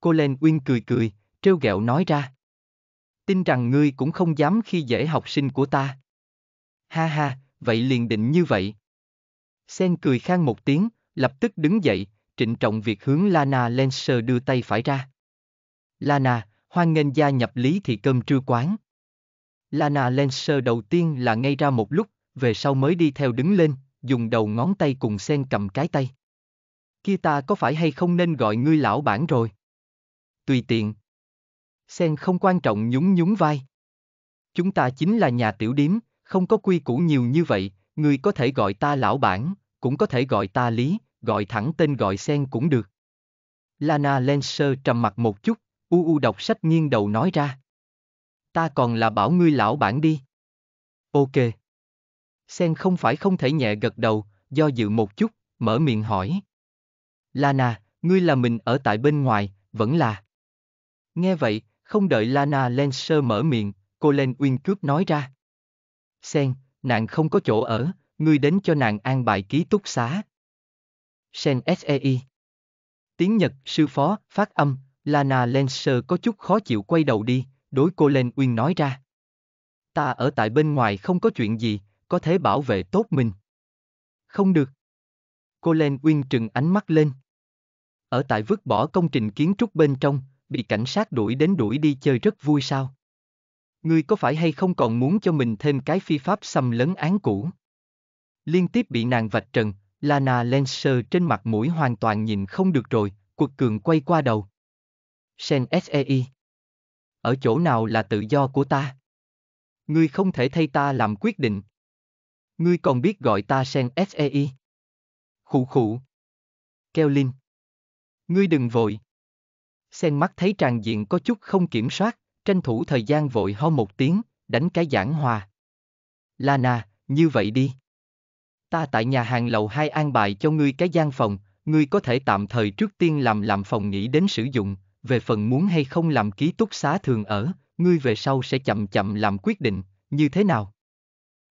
Cô Lên Uyên cười cười, trêu ghẹo nói ra tin rằng ngươi cũng không dám khi dễ học sinh của ta. Ha ha, vậy liền định như vậy. Sen cười khang một tiếng, lập tức đứng dậy, trịnh trọng việc hướng Lana Lenser đưa tay phải ra. Lana, hoan nghênh gia nhập lý thì cơm trưa quán. Lana Lenser đầu tiên là ngay ra một lúc, về sau mới đi theo đứng lên, dùng đầu ngón tay cùng sen cầm cái tay. Kia ta có phải hay không nên gọi ngươi lão bản rồi? Tùy tiện, Sen không quan trọng nhún nhún vai. Chúng ta chính là nhà tiểu điếm, không có quy củ nhiều như vậy, người có thể gọi ta lão bản, cũng có thể gọi ta lý, gọi thẳng tên gọi Sen cũng được. Lana Lenser trầm mặt một chút, u u đọc sách nghiêng đầu nói ra. Ta còn là bảo ngươi lão bản đi. Ok. Sen không phải không thể nhẹ gật đầu, do dự một chút, mở miệng hỏi. Lana, ngươi là mình ở tại bên ngoài, vẫn là. Nghe vậy, không đợi Lana Lancer mở miệng, cô lên Uyên cướp nói ra. Sen, nàng không có chỗ ở, ngươi đến cho nàng an bài ký túc xá. Sen SEI Tiếng Nhật, sư phó, phát âm, Lana Lancer có chút khó chịu quay đầu đi, đối cô lên Uyên nói ra. Ta ở tại bên ngoài không có chuyện gì, có thể bảo vệ tốt mình. Không được. Cô lên Uyên trừng ánh mắt lên. Ở tại vứt bỏ công trình kiến trúc bên trong, bị cảnh sát đuổi đến đuổi đi chơi rất vui sao? Ngươi có phải hay không còn muốn cho mình thêm cái phi pháp xâm lấn án cũ? Liên tiếp bị nàng vạch trần, Lana Lenser trên mặt mũi hoàn toàn nhìn không được rồi, quật cường quay qua đầu. Sen SEI. Ở chỗ nào là tự do của ta? Ngươi không thể thay ta làm quyết định. Ngươi còn biết gọi ta Sen SEI. Khụ khụ. Keo Linh. Ngươi đừng vội. Sen mắt thấy tràn diện có chút không kiểm soát, tranh thủ thời gian vội ho một tiếng, đánh cái giảng hòa. Lana, như vậy đi. Ta tại nhà hàng lầu hai an bài cho ngươi cái gian phòng, ngươi có thể tạm thời trước tiên làm làm phòng nghỉ đến sử dụng, về phần muốn hay không làm ký túc xá thường ở, ngươi về sau sẽ chậm chậm làm quyết định, như thế nào?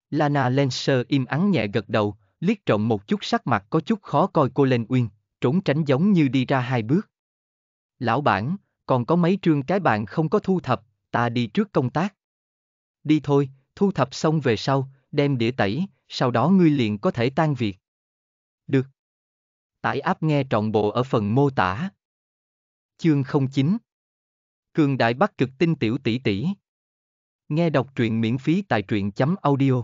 Lana Lancer im ắng nhẹ gật đầu, liếc trộm một chút sắc mặt có chút khó coi cô Lên Uyên, trốn tránh giống như đi ra hai bước lão bản, còn có mấy trương cái bạn không có thu thập, ta đi trước công tác. Đi thôi, thu thập xong về sau, đem đĩa tẩy, sau đó ngươi liền có thể tan việc. Được. Tải áp nghe trọn bộ ở phần mô tả. Chương 09 Cường Đại Bắc Cực Tinh Tiểu Tỷ Tỷ Nghe đọc truyện miễn phí tại truyện chấm audio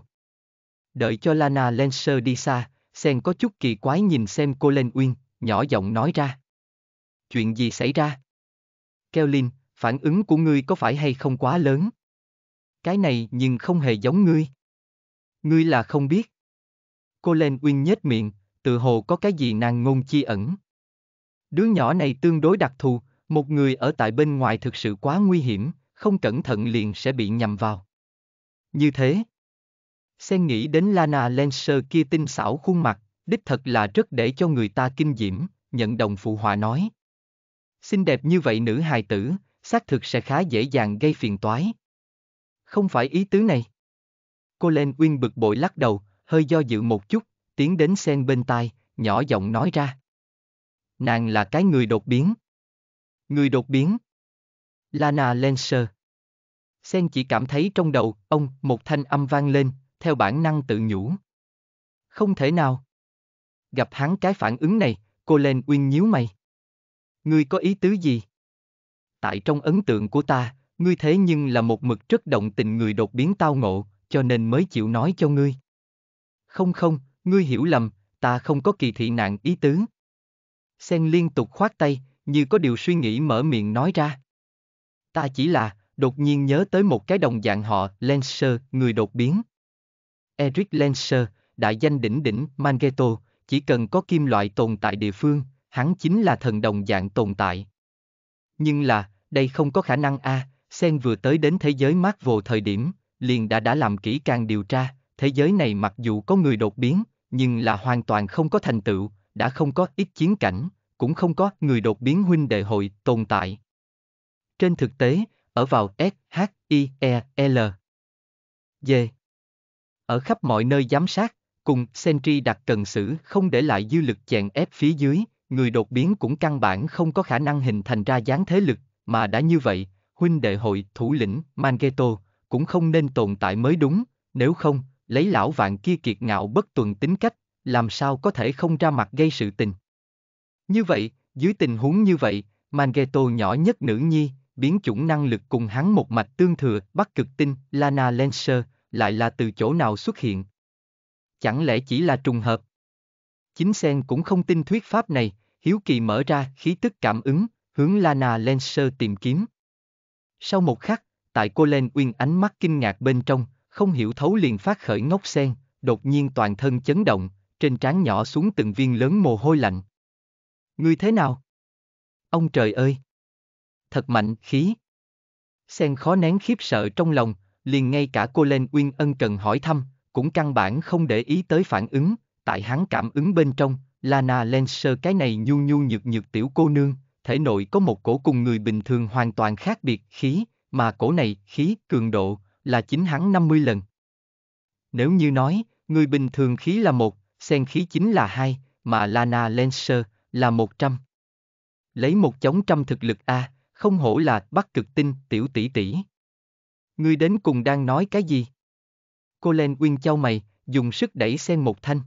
Đợi cho Lana Lancer đi xa, Sen có chút kỳ quái nhìn xem cô Lên Uyên, nhỏ giọng nói ra chuyện gì xảy ra? Kelvin, phản ứng của ngươi có phải hay không quá lớn? Cái này nhưng không hề giống ngươi. Ngươi là không biết. Cô Len Uyên nhếch miệng, tự hồ có cái gì nàng ngôn chi ẩn. Đứa nhỏ này tương đối đặc thù, một người ở tại bên ngoài thực sự quá nguy hiểm, không cẩn thận liền sẽ bị nhầm vào. Như thế. Sen nghĩ đến Lana Lenser kia tinh xảo khuôn mặt, đích thật là rất để cho người ta kinh diễm, nhận đồng phụ họa nói. Xinh đẹp như vậy nữ hài tử, xác thực sẽ khá dễ dàng gây phiền toái. Không phải ý tứ này. Cô Lên Uyên bực bội lắc đầu, hơi do dự một chút, tiến đến sen bên tai, nhỏ giọng nói ra. Nàng là cái người đột biến. Người đột biến. Lana Lenser. Sen chỉ cảm thấy trong đầu, ông, một thanh âm vang lên, theo bản năng tự nhủ. Không thể nào. Gặp hắn cái phản ứng này, cô Lên Uyên nhíu mày ngươi có ý tứ gì? Tại trong ấn tượng của ta, ngươi thế nhưng là một mực rất động tình người đột biến tao ngộ, cho nên mới chịu nói cho ngươi. Không không, ngươi hiểu lầm, ta không có kỳ thị nạn ý tứ. Sen liên tục khoát tay, như có điều suy nghĩ mở miệng nói ra. Ta chỉ là, đột nhiên nhớ tới một cái đồng dạng họ, Lancer, người đột biến. Eric Lancer, đại danh đỉnh đỉnh, Mangeto, chỉ cần có kim loại tồn tại địa phương, hắn chính là thần đồng dạng tồn tại. Nhưng là, đây không có khả năng a, à, Sen vừa tới đến thế giới mát vồ thời điểm, liền đã đã làm kỹ càng điều tra, thế giới này mặc dù có người đột biến, nhưng là hoàn toàn không có thành tựu, đã không có ít chiến cảnh, cũng không có người đột biến huynh đệ hội tồn tại. Trên thực tế, ở vào S, H, I, E, L. D. Ở khắp mọi nơi giám sát, cùng Sentry đặt cần xử không để lại dư lực chèn ép phía dưới, người đột biến cũng căn bản không có khả năng hình thành ra dáng thế lực, mà đã như vậy, huynh đệ hội thủ lĩnh Mangeto cũng không nên tồn tại mới đúng, nếu không, lấy lão vạn kia kiệt ngạo bất tuần tính cách, làm sao có thể không ra mặt gây sự tình. Như vậy, dưới tình huống như vậy, Mangeto nhỏ nhất nữ nhi, biến chủng năng lực cùng hắn một mạch tương thừa, bắt cực tinh, Lana Lancer, lại là từ chỗ nào xuất hiện. Chẳng lẽ chỉ là trùng hợp? Chính Sen cũng không tin thuyết pháp này, hiếu kỳ mở ra khí tức cảm ứng, hướng Lana Lenser tìm kiếm. Sau một khắc, tại cô Len Uyên ánh mắt kinh ngạc bên trong, không hiểu thấu liền phát khởi ngốc sen, đột nhiên toàn thân chấn động, trên trán nhỏ xuống từng viên lớn mồ hôi lạnh. Ngươi thế nào? Ông trời ơi! Thật mạnh khí! Sen khó nén khiếp sợ trong lòng, liền ngay cả cô Len Uyên ân cần hỏi thăm, cũng căn bản không để ý tới phản ứng, tại hắn cảm ứng bên trong, Lana Lenser cái này nhu nhu nhược nhược tiểu cô nương, thể nội có một cổ cùng người bình thường hoàn toàn khác biệt khí, mà cổ này khí cường độ là chính hắn 50 lần. Nếu như nói, người bình thường khí là một, sen khí chính là hai, mà Lana Lenser là 100. Lấy một chống trăm thực lực A, không hổ là bắt cực tinh tiểu tỷ tỷ. Ngươi đến cùng đang nói cái gì? Cô Len Uyên Châu mày, dùng sức đẩy sen một thanh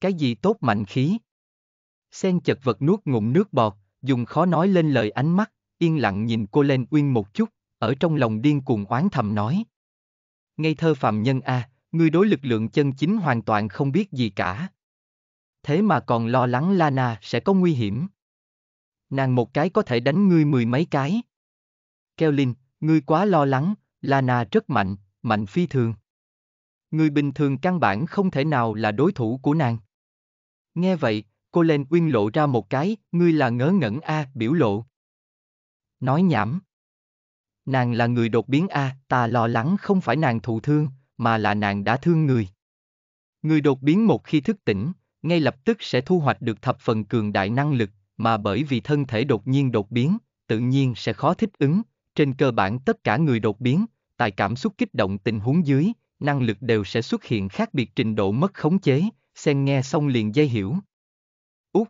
cái gì tốt mạnh khí. Sen chật vật nuốt ngụm nước bọt, dùng khó nói lên lời ánh mắt, yên lặng nhìn cô lên uyên một chút, ở trong lòng điên cuồng oán thầm nói. Ngây thơ phàm nhân a, à, ngươi đối lực lượng chân chính hoàn toàn không biết gì cả. Thế mà còn lo lắng Lana sẽ có nguy hiểm. Nàng một cái có thể đánh ngươi mười mấy cái. Kelvin, ngươi quá lo lắng, Lana rất mạnh, mạnh phi thường. Người bình thường căn bản không thể nào là đối thủ của nàng. Nghe vậy, cô Lên quyên lộ ra một cái, ngươi là ngớ ngẩn a, à, biểu lộ. Nói nhảm. Nàng là người đột biến a, à, ta lo lắng không phải nàng thụ thương, mà là nàng đã thương người. Người đột biến một khi thức tỉnh, ngay lập tức sẽ thu hoạch được thập phần cường đại năng lực, mà bởi vì thân thể đột nhiên đột biến, tự nhiên sẽ khó thích ứng, trên cơ bản tất cả người đột biến, tại cảm xúc kích động tình huống dưới, năng lực đều sẽ xuất hiện khác biệt trình độ mất khống chế, Sen nghe xong liền dây hiểu. Út!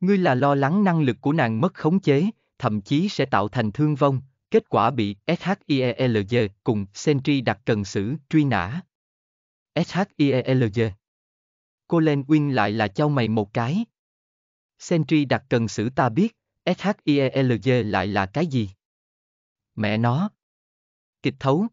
Ngươi là lo lắng năng lực của nàng mất khống chế, thậm chí sẽ tạo thành thương vong, kết quả bị SHIELG cùng Sentry đặt cần xử truy nã. SHIELG Cô Len Win lại là cho mày một cái. Sentry đặt cần xử ta biết, SHIELG lại là cái gì? Mẹ nó! Kịch thấu!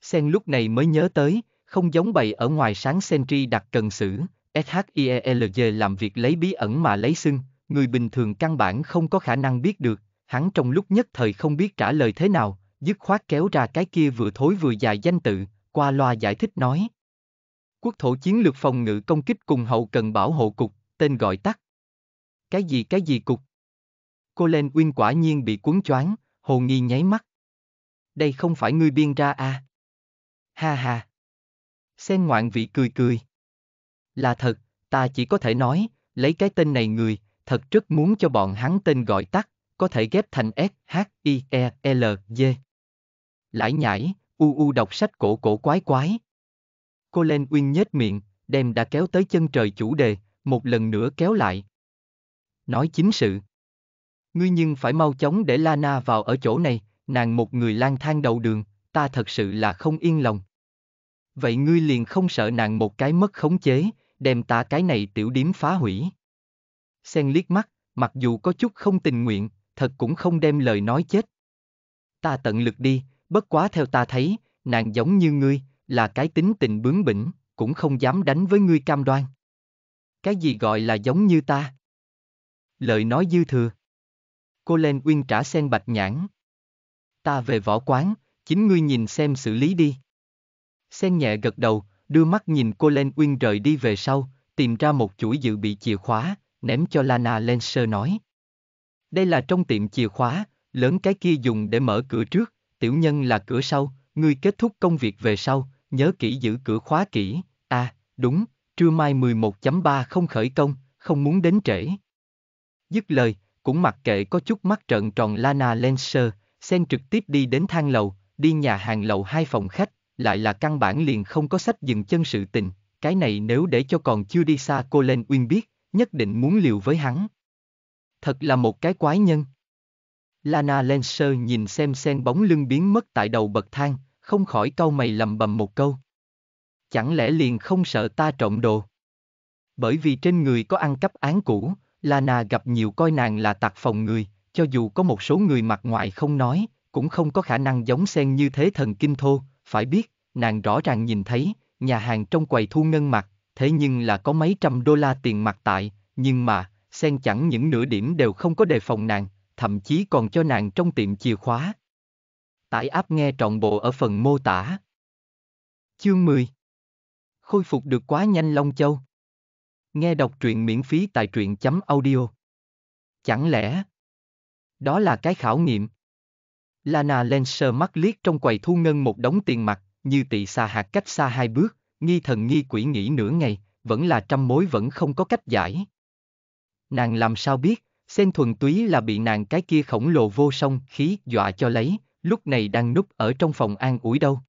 Sen lúc này mới nhớ tới, không giống bầy ở ngoài sáng Sentry đặt cần xử, SHIELG làm việc lấy bí ẩn mà lấy xưng, người bình thường căn bản không có khả năng biết được, hắn trong lúc nhất thời không biết trả lời thế nào, dứt khoát kéo ra cái kia vừa thối vừa dài danh tự, qua loa giải thích nói. Quốc thổ chiến lược phòng ngự công kích cùng hậu cần bảo hộ cục, tên gọi tắt. Cái gì cái gì cục? Cô Lên Uyên quả nhiên bị cuốn choáng, hồ nghi nháy mắt. Đây không phải ngươi biên ra à? Ha ha sen ngoạn vị cười cười. Là thật, ta chỉ có thể nói, lấy cái tên này người, thật rất muốn cho bọn hắn tên gọi tắt, có thể ghép thành S, H, I, E, L, D. Lãi nhảy, u u đọc sách cổ cổ quái quái. Cô lên Uyên nhếch miệng, đem đã kéo tới chân trời chủ đề, một lần nữa kéo lại. Nói chính sự. Ngươi nhưng phải mau chóng để Lana vào ở chỗ này, nàng một người lang thang đầu đường, ta thật sự là không yên lòng. Vậy ngươi liền không sợ nàng một cái mất khống chế, đem ta cái này tiểu điếm phá hủy. Sen liếc mắt, mặc dù có chút không tình nguyện, thật cũng không đem lời nói chết. Ta tận lực đi, bất quá theo ta thấy, nàng giống như ngươi, là cái tính tình bướng bỉnh, cũng không dám đánh với ngươi cam đoan. Cái gì gọi là giống như ta? Lời nói dư thừa. Cô lên Uyên trả sen bạch nhãn. Ta về võ quán, chính ngươi nhìn xem xử lý đi. Sen nhẹ gật đầu, đưa mắt nhìn cô Len Uyên rời đi về sau, tìm ra một chuỗi dự bị chìa khóa, ném cho Lana Lenser nói. Đây là trong tiệm chìa khóa, lớn cái kia dùng để mở cửa trước, tiểu nhân là cửa sau, ngươi kết thúc công việc về sau, nhớ kỹ giữ cửa khóa kỹ, à, đúng, trưa mai 11.3 không khởi công, không muốn đến trễ. Dứt lời, cũng mặc kệ có chút mắt trợn tròn Lana Lenser, Sen trực tiếp đi đến thang lầu, đi nhà hàng lầu hai phòng khách, lại là căn bản liền không có sách dừng chân sự tình, cái này nếu để cho còn chưa đi xa cô lên Uyên biết, nhất định muốn liều với hắn. Thật là một cái quái nhân. Lana Lenser nhìn xem sen bóng lưng biến mất tại đầu bậc thang, không khỏi câu mày lầm bầm một câu. Chẳng lẽ liền không sợ ta trộm đồ? Bởi vì trên người có ăn cắp án cũ, Lana gặp nhiều coi nàng là tạc phòng người, cho dù có một số người mặt ngoại không nói, cũng không có khả năng giống sen như thế thần kinh thô, phải biết, nàng rõ ràng nhìn thấy, nhà hàng trong quầy thu ngân mặt, thế nhưng là có mấy trăm đô la tiền mặt tại, nhưng mà, sen chẳng những nửa điểm đều không có đề phòng nàng, thậm chí còn cho nàng trong tiệm chìa khóa. Tải áp nghe trọn bộ ở phần mô tả. Chương 10 Khôi phục được quá nhanh Long Châu Nghe đọc truyện miễn phí tại truyện chấm audio Chẳng lẽ Đó là cái khảo nghiệm Lana Lancer mắt liếc trong quầy thu ngân một đống tiền mặt, như tỳ xa hạt cách xa hai bước, nghi thần nghi quỷ nghĩ nửa ngày, vẫn là trăm mối vẫn không có cách giải. Nàng làm sao biết, sen thuần túy là bị nàng cái kia khổng lồ vô song khí dọa cho lấy, lúc này đang núp ở trong phòng an ủi đâu.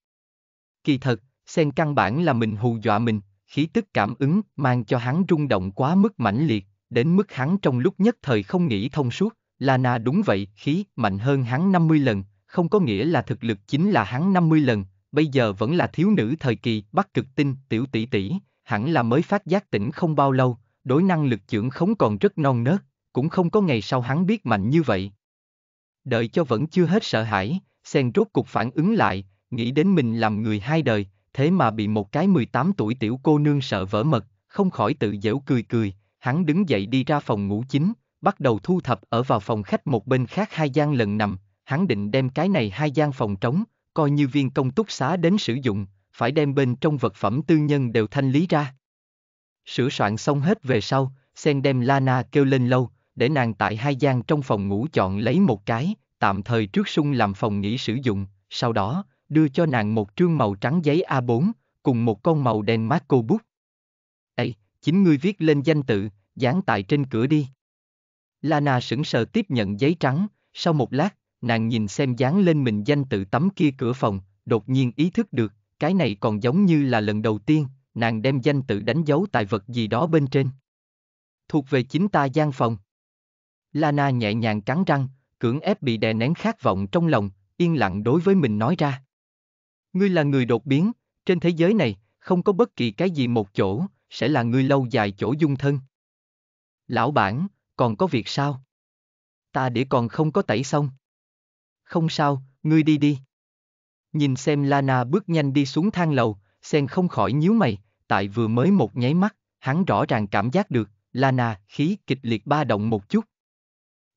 Kỳ thật, sen căn bản là mình hù dọa mình, khí tức cảm ứng mang cho hắn rung động quá mức mãnh liệt, đến mức hắn trong lúc nhất thời không nghĩ thông suốt, Lana đúng vậy, khí mạnh hơn hắn 50 lần, không có nghĩa là thực lực chính là hắn 50 lần, bây giờ vẫn là thiếu nữ thời kỳ bắt cực tinh, tiểu tỷ tỷ, hẳn là mới phát giác tỉnh không bao lâu, đối năng lực trưởng khống còn rất non nớt, cũng không có ngày sau hắn biết mạnh như vậy. Đợi cho vẫn chưa hết sợ hãi, sen rốt cục phản ứng lại, nghĩ đến mình làm người hai đời, thế mà bị một cái 18 tuổi tiểu cô nương sợ vỡ mật, không khỏi tự dễu cười cười, hắn đứng dậy đi ra phòng ngủ chính, bắt đầu thu thập ở vào phòng khách một bên khác hai gian lần nằm, hắn định đem cái này hai gian phòng trống, coi như viên công túc xá đến sử dụng, phải đem bên trong vật phẩm tư nhân đều thanh lý ra. Sửa soạn xong hết về sau, Sen đem Lana kêu lên lâu, để nàng tại hai gian trong phòng ngủ chọn lấy một cái, tạm thời trước sung làm phòng nghỉ sử dụng, sau đó, đưa cho nàng một trương màu trắng giấy A4, cùng một con màu đen Marco bút. Ê, chính ngươi viết lên danh tự, dán tại trên cửa đi. Lana sững sờ tiếp nhận giấy trắng, sau một lát, nàng nhìn xem dán lên mình danh tự tấm kia cửa phòng, đột nhiên ý thức được, cái này còn giống như là lần đầu tiên, nàng đem danh tự đánh dấu tại vật gì đó bên trên. Thuộc về chính ta gian phòng. Lana nhẹ nhàng cắn răng, cưỡng ép bị đè nén khát vọng trong lòng, yên lặng đối với mình nói ra. Ngươi là người đột biến, trên thế giới này, không có bất kỳ cái gì một chỗ, sẽ là ngươi lâu dài chỗ dung thân. Lão bản, còn có việc sao? Ta để còn không có tẩy xong. Không sao, ngươi đi đi. Nhìn xem Lana bước nhanh đi xuống thang lầu, Sen không khỏi nhíu mày, tại vừa mới một nháy mắt, hắn rõ ràng cảm giác được, Lana khí kịch liệt ba động một chút.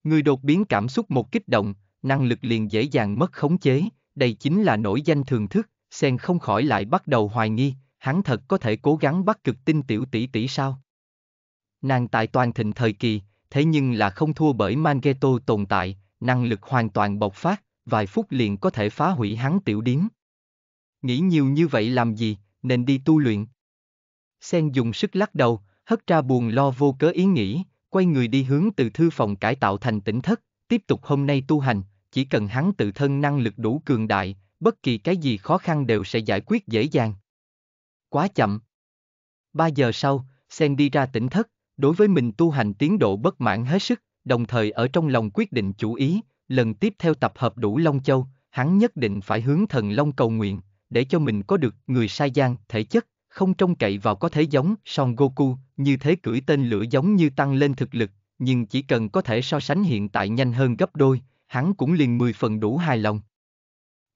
Người đột biến cảm xúc một kích động, năng lực liền dễ dàng mất khống chế, đây chính là nổi danh thường thức, Sen không khỏi lại bắt đầu hoài nghi, hắn thật có thể cố gắng bắt cực tinh tiểu tỷ tỷ sao? Nàng tại toàn thịnh thời kỳ, thế nhưng là không thua bởi Mangeto tồn tại, năng lực hoàn toàn bộc phát, vài phút liền có thể phá hủy hắn tiểu điếm. Nghĩ nhiều như vậy làm gì, nên đi tu luyện. Sen dùng sức lắc đầu, hất ra buồn lo vô cớ ý nghĩ, quay người đi hướng từ thư phòng cải tạo thành tỉnh thất, tiếp tục hôm nay tu hành, chỉ cần hắn tự thân năng lực đủ cường đại, bất kỳ cái gì khó khăn đều sẽ giải quyết dễ dàng. Quá chậm. Ba giờ sau, Sen đi ra tỉnh thất, đối với mình tu hành tiến độ bất mãn hết sức, đồng thời ở trong lòng quyết định chủ ý, lần tiếp theo tập hợp đủ Long Châu, hắn nhất định phải hướng thần Long cầu nguyện, để cho mình có được người sai gian, thể chất, không trông cậy vào có thể giống Son Goku, như thế cưỡi tên lửa giống như tăng lên thực lực, nhưng chỉ cần có thể so sánh hiện tại nhanh hơn gấp đôi, hắn cũng liền 10 phần đủ hài lòng.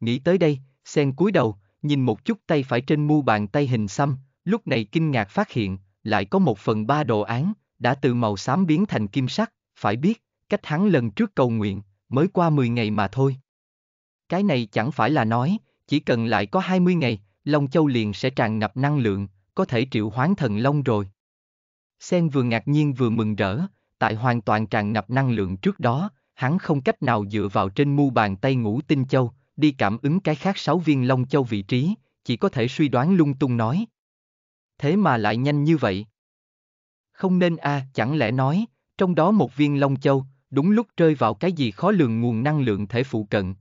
Nghĩ tới đây, sen cúi đầu, nhìn một chút tay phải trên mu bàn tay hình xăm, lúc này kinh ngạc phát hiện, lại có một phần ba đồ án, đã từ màu xám biến thành kim sắc, phải biết, cách hắn lần trước cầu nguyện, mới qua 10 ngày mà thôi. Cái này chẳng phải là nói, chỉ cần lại có 20 ngày, Long Châu liền sẽ tràn ngập năng lượng, có thể triệu hoán thần Long rồi. Sen vừa ngạc nhiên vừa mừng rỡ, tại hoàn toàn tràn ngập năng lượng trước đó, hắn không cách nào dựa vào trên mu bàn tay ngũ tinh châu, đi cảm ứng cái khác sáu viên Long Châu vị trí, chỉ có thể suy đoán lung tung nói, thế mà lại nhanh như vậy. Không nên a, à, chẳng lẽ nói, trong đó một viên long châu, đúng lúc rơi vào cái gì khó lường nguồn năng lượng thể phụ cận.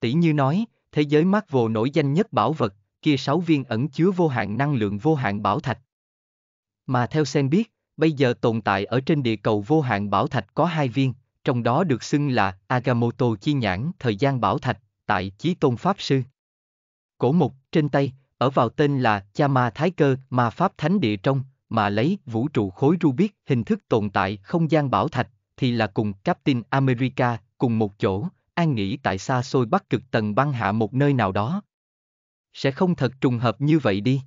Tỷ như nói, thế giới mát vô nổi danh nhất bảo vật, kia sáu viên ẩn chứa vô hạn năng lượng vô hạn bảo thạch. Mà theo Sen biết, bây giờ tồn tại ở trên địa cầu vô hạn bảo thạch có hai viên, trong đó được xưng là Agamotto chi nhãn thời gian bảo thạch, tại Chí Tôn Pháp Sư. Cổ mục, trên tay, ở vào tên là Cha Ma Thái Cơ Ma Pháp Thánh Địa trong, mà lấy vũ trụ khối Rubik hình thức tồn tại không gian bảo thạch, thì là cùng Captain America cùng một chỗ, an nghỉ tại xa xôi bắc cực tầng băng hạ một nơi nào đó. Sẽ không thật trùng hợp như vậy đi.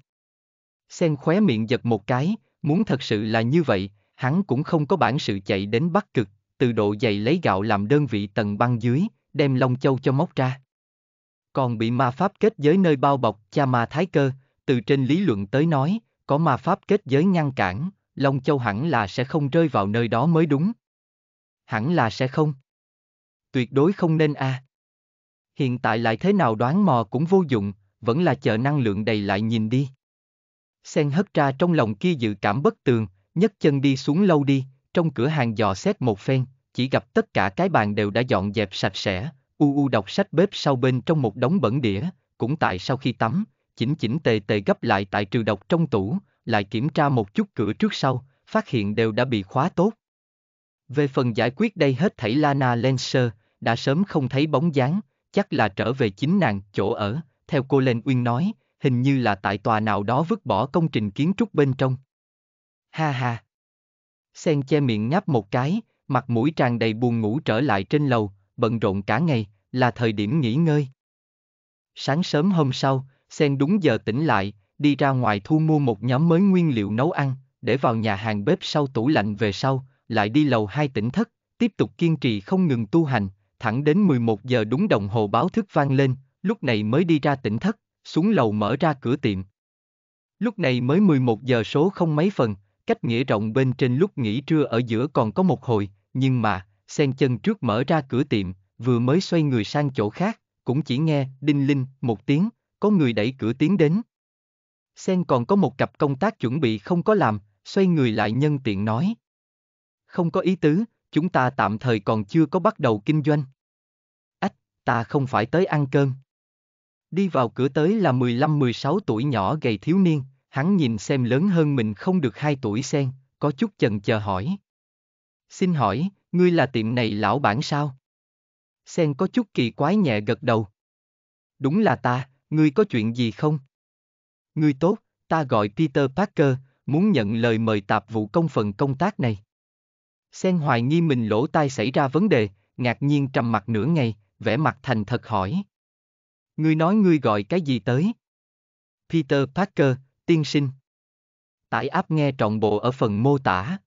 Sen khóe miệng giật một cái, muốn thật sự là như vậy, hắn cũng không có bản sự chạy đến bắc cực, từ độ dày lấy gạo làm đơn vị tầng băng dưới, đem Long Châu cho móc ra còn bị ma pháp kết giới nơi bao bọc cha ma thái cơ, từ trên lý luận tới nói, có ma pháp kết giới ngăn cản, Long Châu hẳn là sẽ không rơi vào nơi đó mới đúng. Hẳn là sẽ không. Tuyệt đối không nên a. À. Hiện tại lại thế nào đoán mò cũng vô dụng, vẫn là chờ năng lượng đầy lại nhìn đi. Sen hất ra trong lòng kia dự cảm bất tường, nhấc chân đi xuống lâu đi, trong cửa hàng dò xét một phen, chỉ gặp tất cả cái bàn đều đã dọn dẹp sạch sẽ, UU đọc sách bếp sau bên trong một đống bẩn đĩa, cũng tại sau khi tắm, chỉnh chỉnh tề tề gấp lại tại trừ độc trong tủ, lại kiểm tra một chút cửa trước sau, phát hiện đều đã bị khóa tốt. Về phần giải quyết đây hết thảy Lana Lancer, đã sớm không thấy bóng dáng, chắc là trở về chính nàng, chỗ ở, theo cô Lên Uyên nói, hình như là tại tòa nào đó vứt bỏ công trình kiến trúc bên trong. Ha ha! Sen che miệng ngáp một cái, mặt mũi tràn đầy buồn ngủ trở lại trên lầu, bận rộn cả ngày, là thời điểm nghỉ ngơi. Sáng sớm hôm sau, Sen đúng giờ tỉnh lại, đi ra ngoài thu mua một nhóm mới nguyên liệu nấu ăn, để vào nhà hàng bếp sau tủ lạnh về sau, lại đi lầu hai tỉnh thất, tiếp tục kiên trì không ngừng tu hành, thẳng đến 11 giờ đúng đồng hồ báo thức vang lên, lúc này mới đi ra tỉnh thất, xuống lầu mở ra cửa tiệm. Lúc này mới 11 giờ số không mấy phần, cách nghĩa rộng bên trên lúc nghỉ trưa ở giữa còn có một hồi, nhưng mà, sen chân trước mở ra cửa tiệm, vừa mới xoay người sang chỗ khác, cũng chỉ nghe đinh linh một tiếng, có người đẩy cửa tiến đến. Sen còn có một cặp công tác chuẩn bị không có làm, xoay người lại nhân tiện nói. Không có ý tứ, chúng ta tạm thời còn chưa có bắt đầu kinh doanh. Ách, ta không phải tới ăn cơm. Đi vào cửa tới là 15-16 tuổi nhỏ gầy thiếu niên, hắn nhìn xem lớn hơn mình không được 2 tuổi sen, có chút chần chờ hỏi. Xin hỏi, Ngươi là tiệm này lão bản sao? Sen có chút kỳ quái nhẹ gật đầu. Đúng là ta, ngươi có chuyện gì không? Ngươi tốt, ta gọi Peter Parker, muốn nhận lời mời tạp vụ công phần công tác này. Sen hoài nghi mình lỗ tai xảy ra vấn đề, ngạc nhiên trầm mặt nửa ngày, vẻ mặt thành thật hỏi. Ngươi nói ngươi gọi cái gì tới? Peter Parker, tiên sinh. Tải áp nghe trọn bộ ở phần mô tả.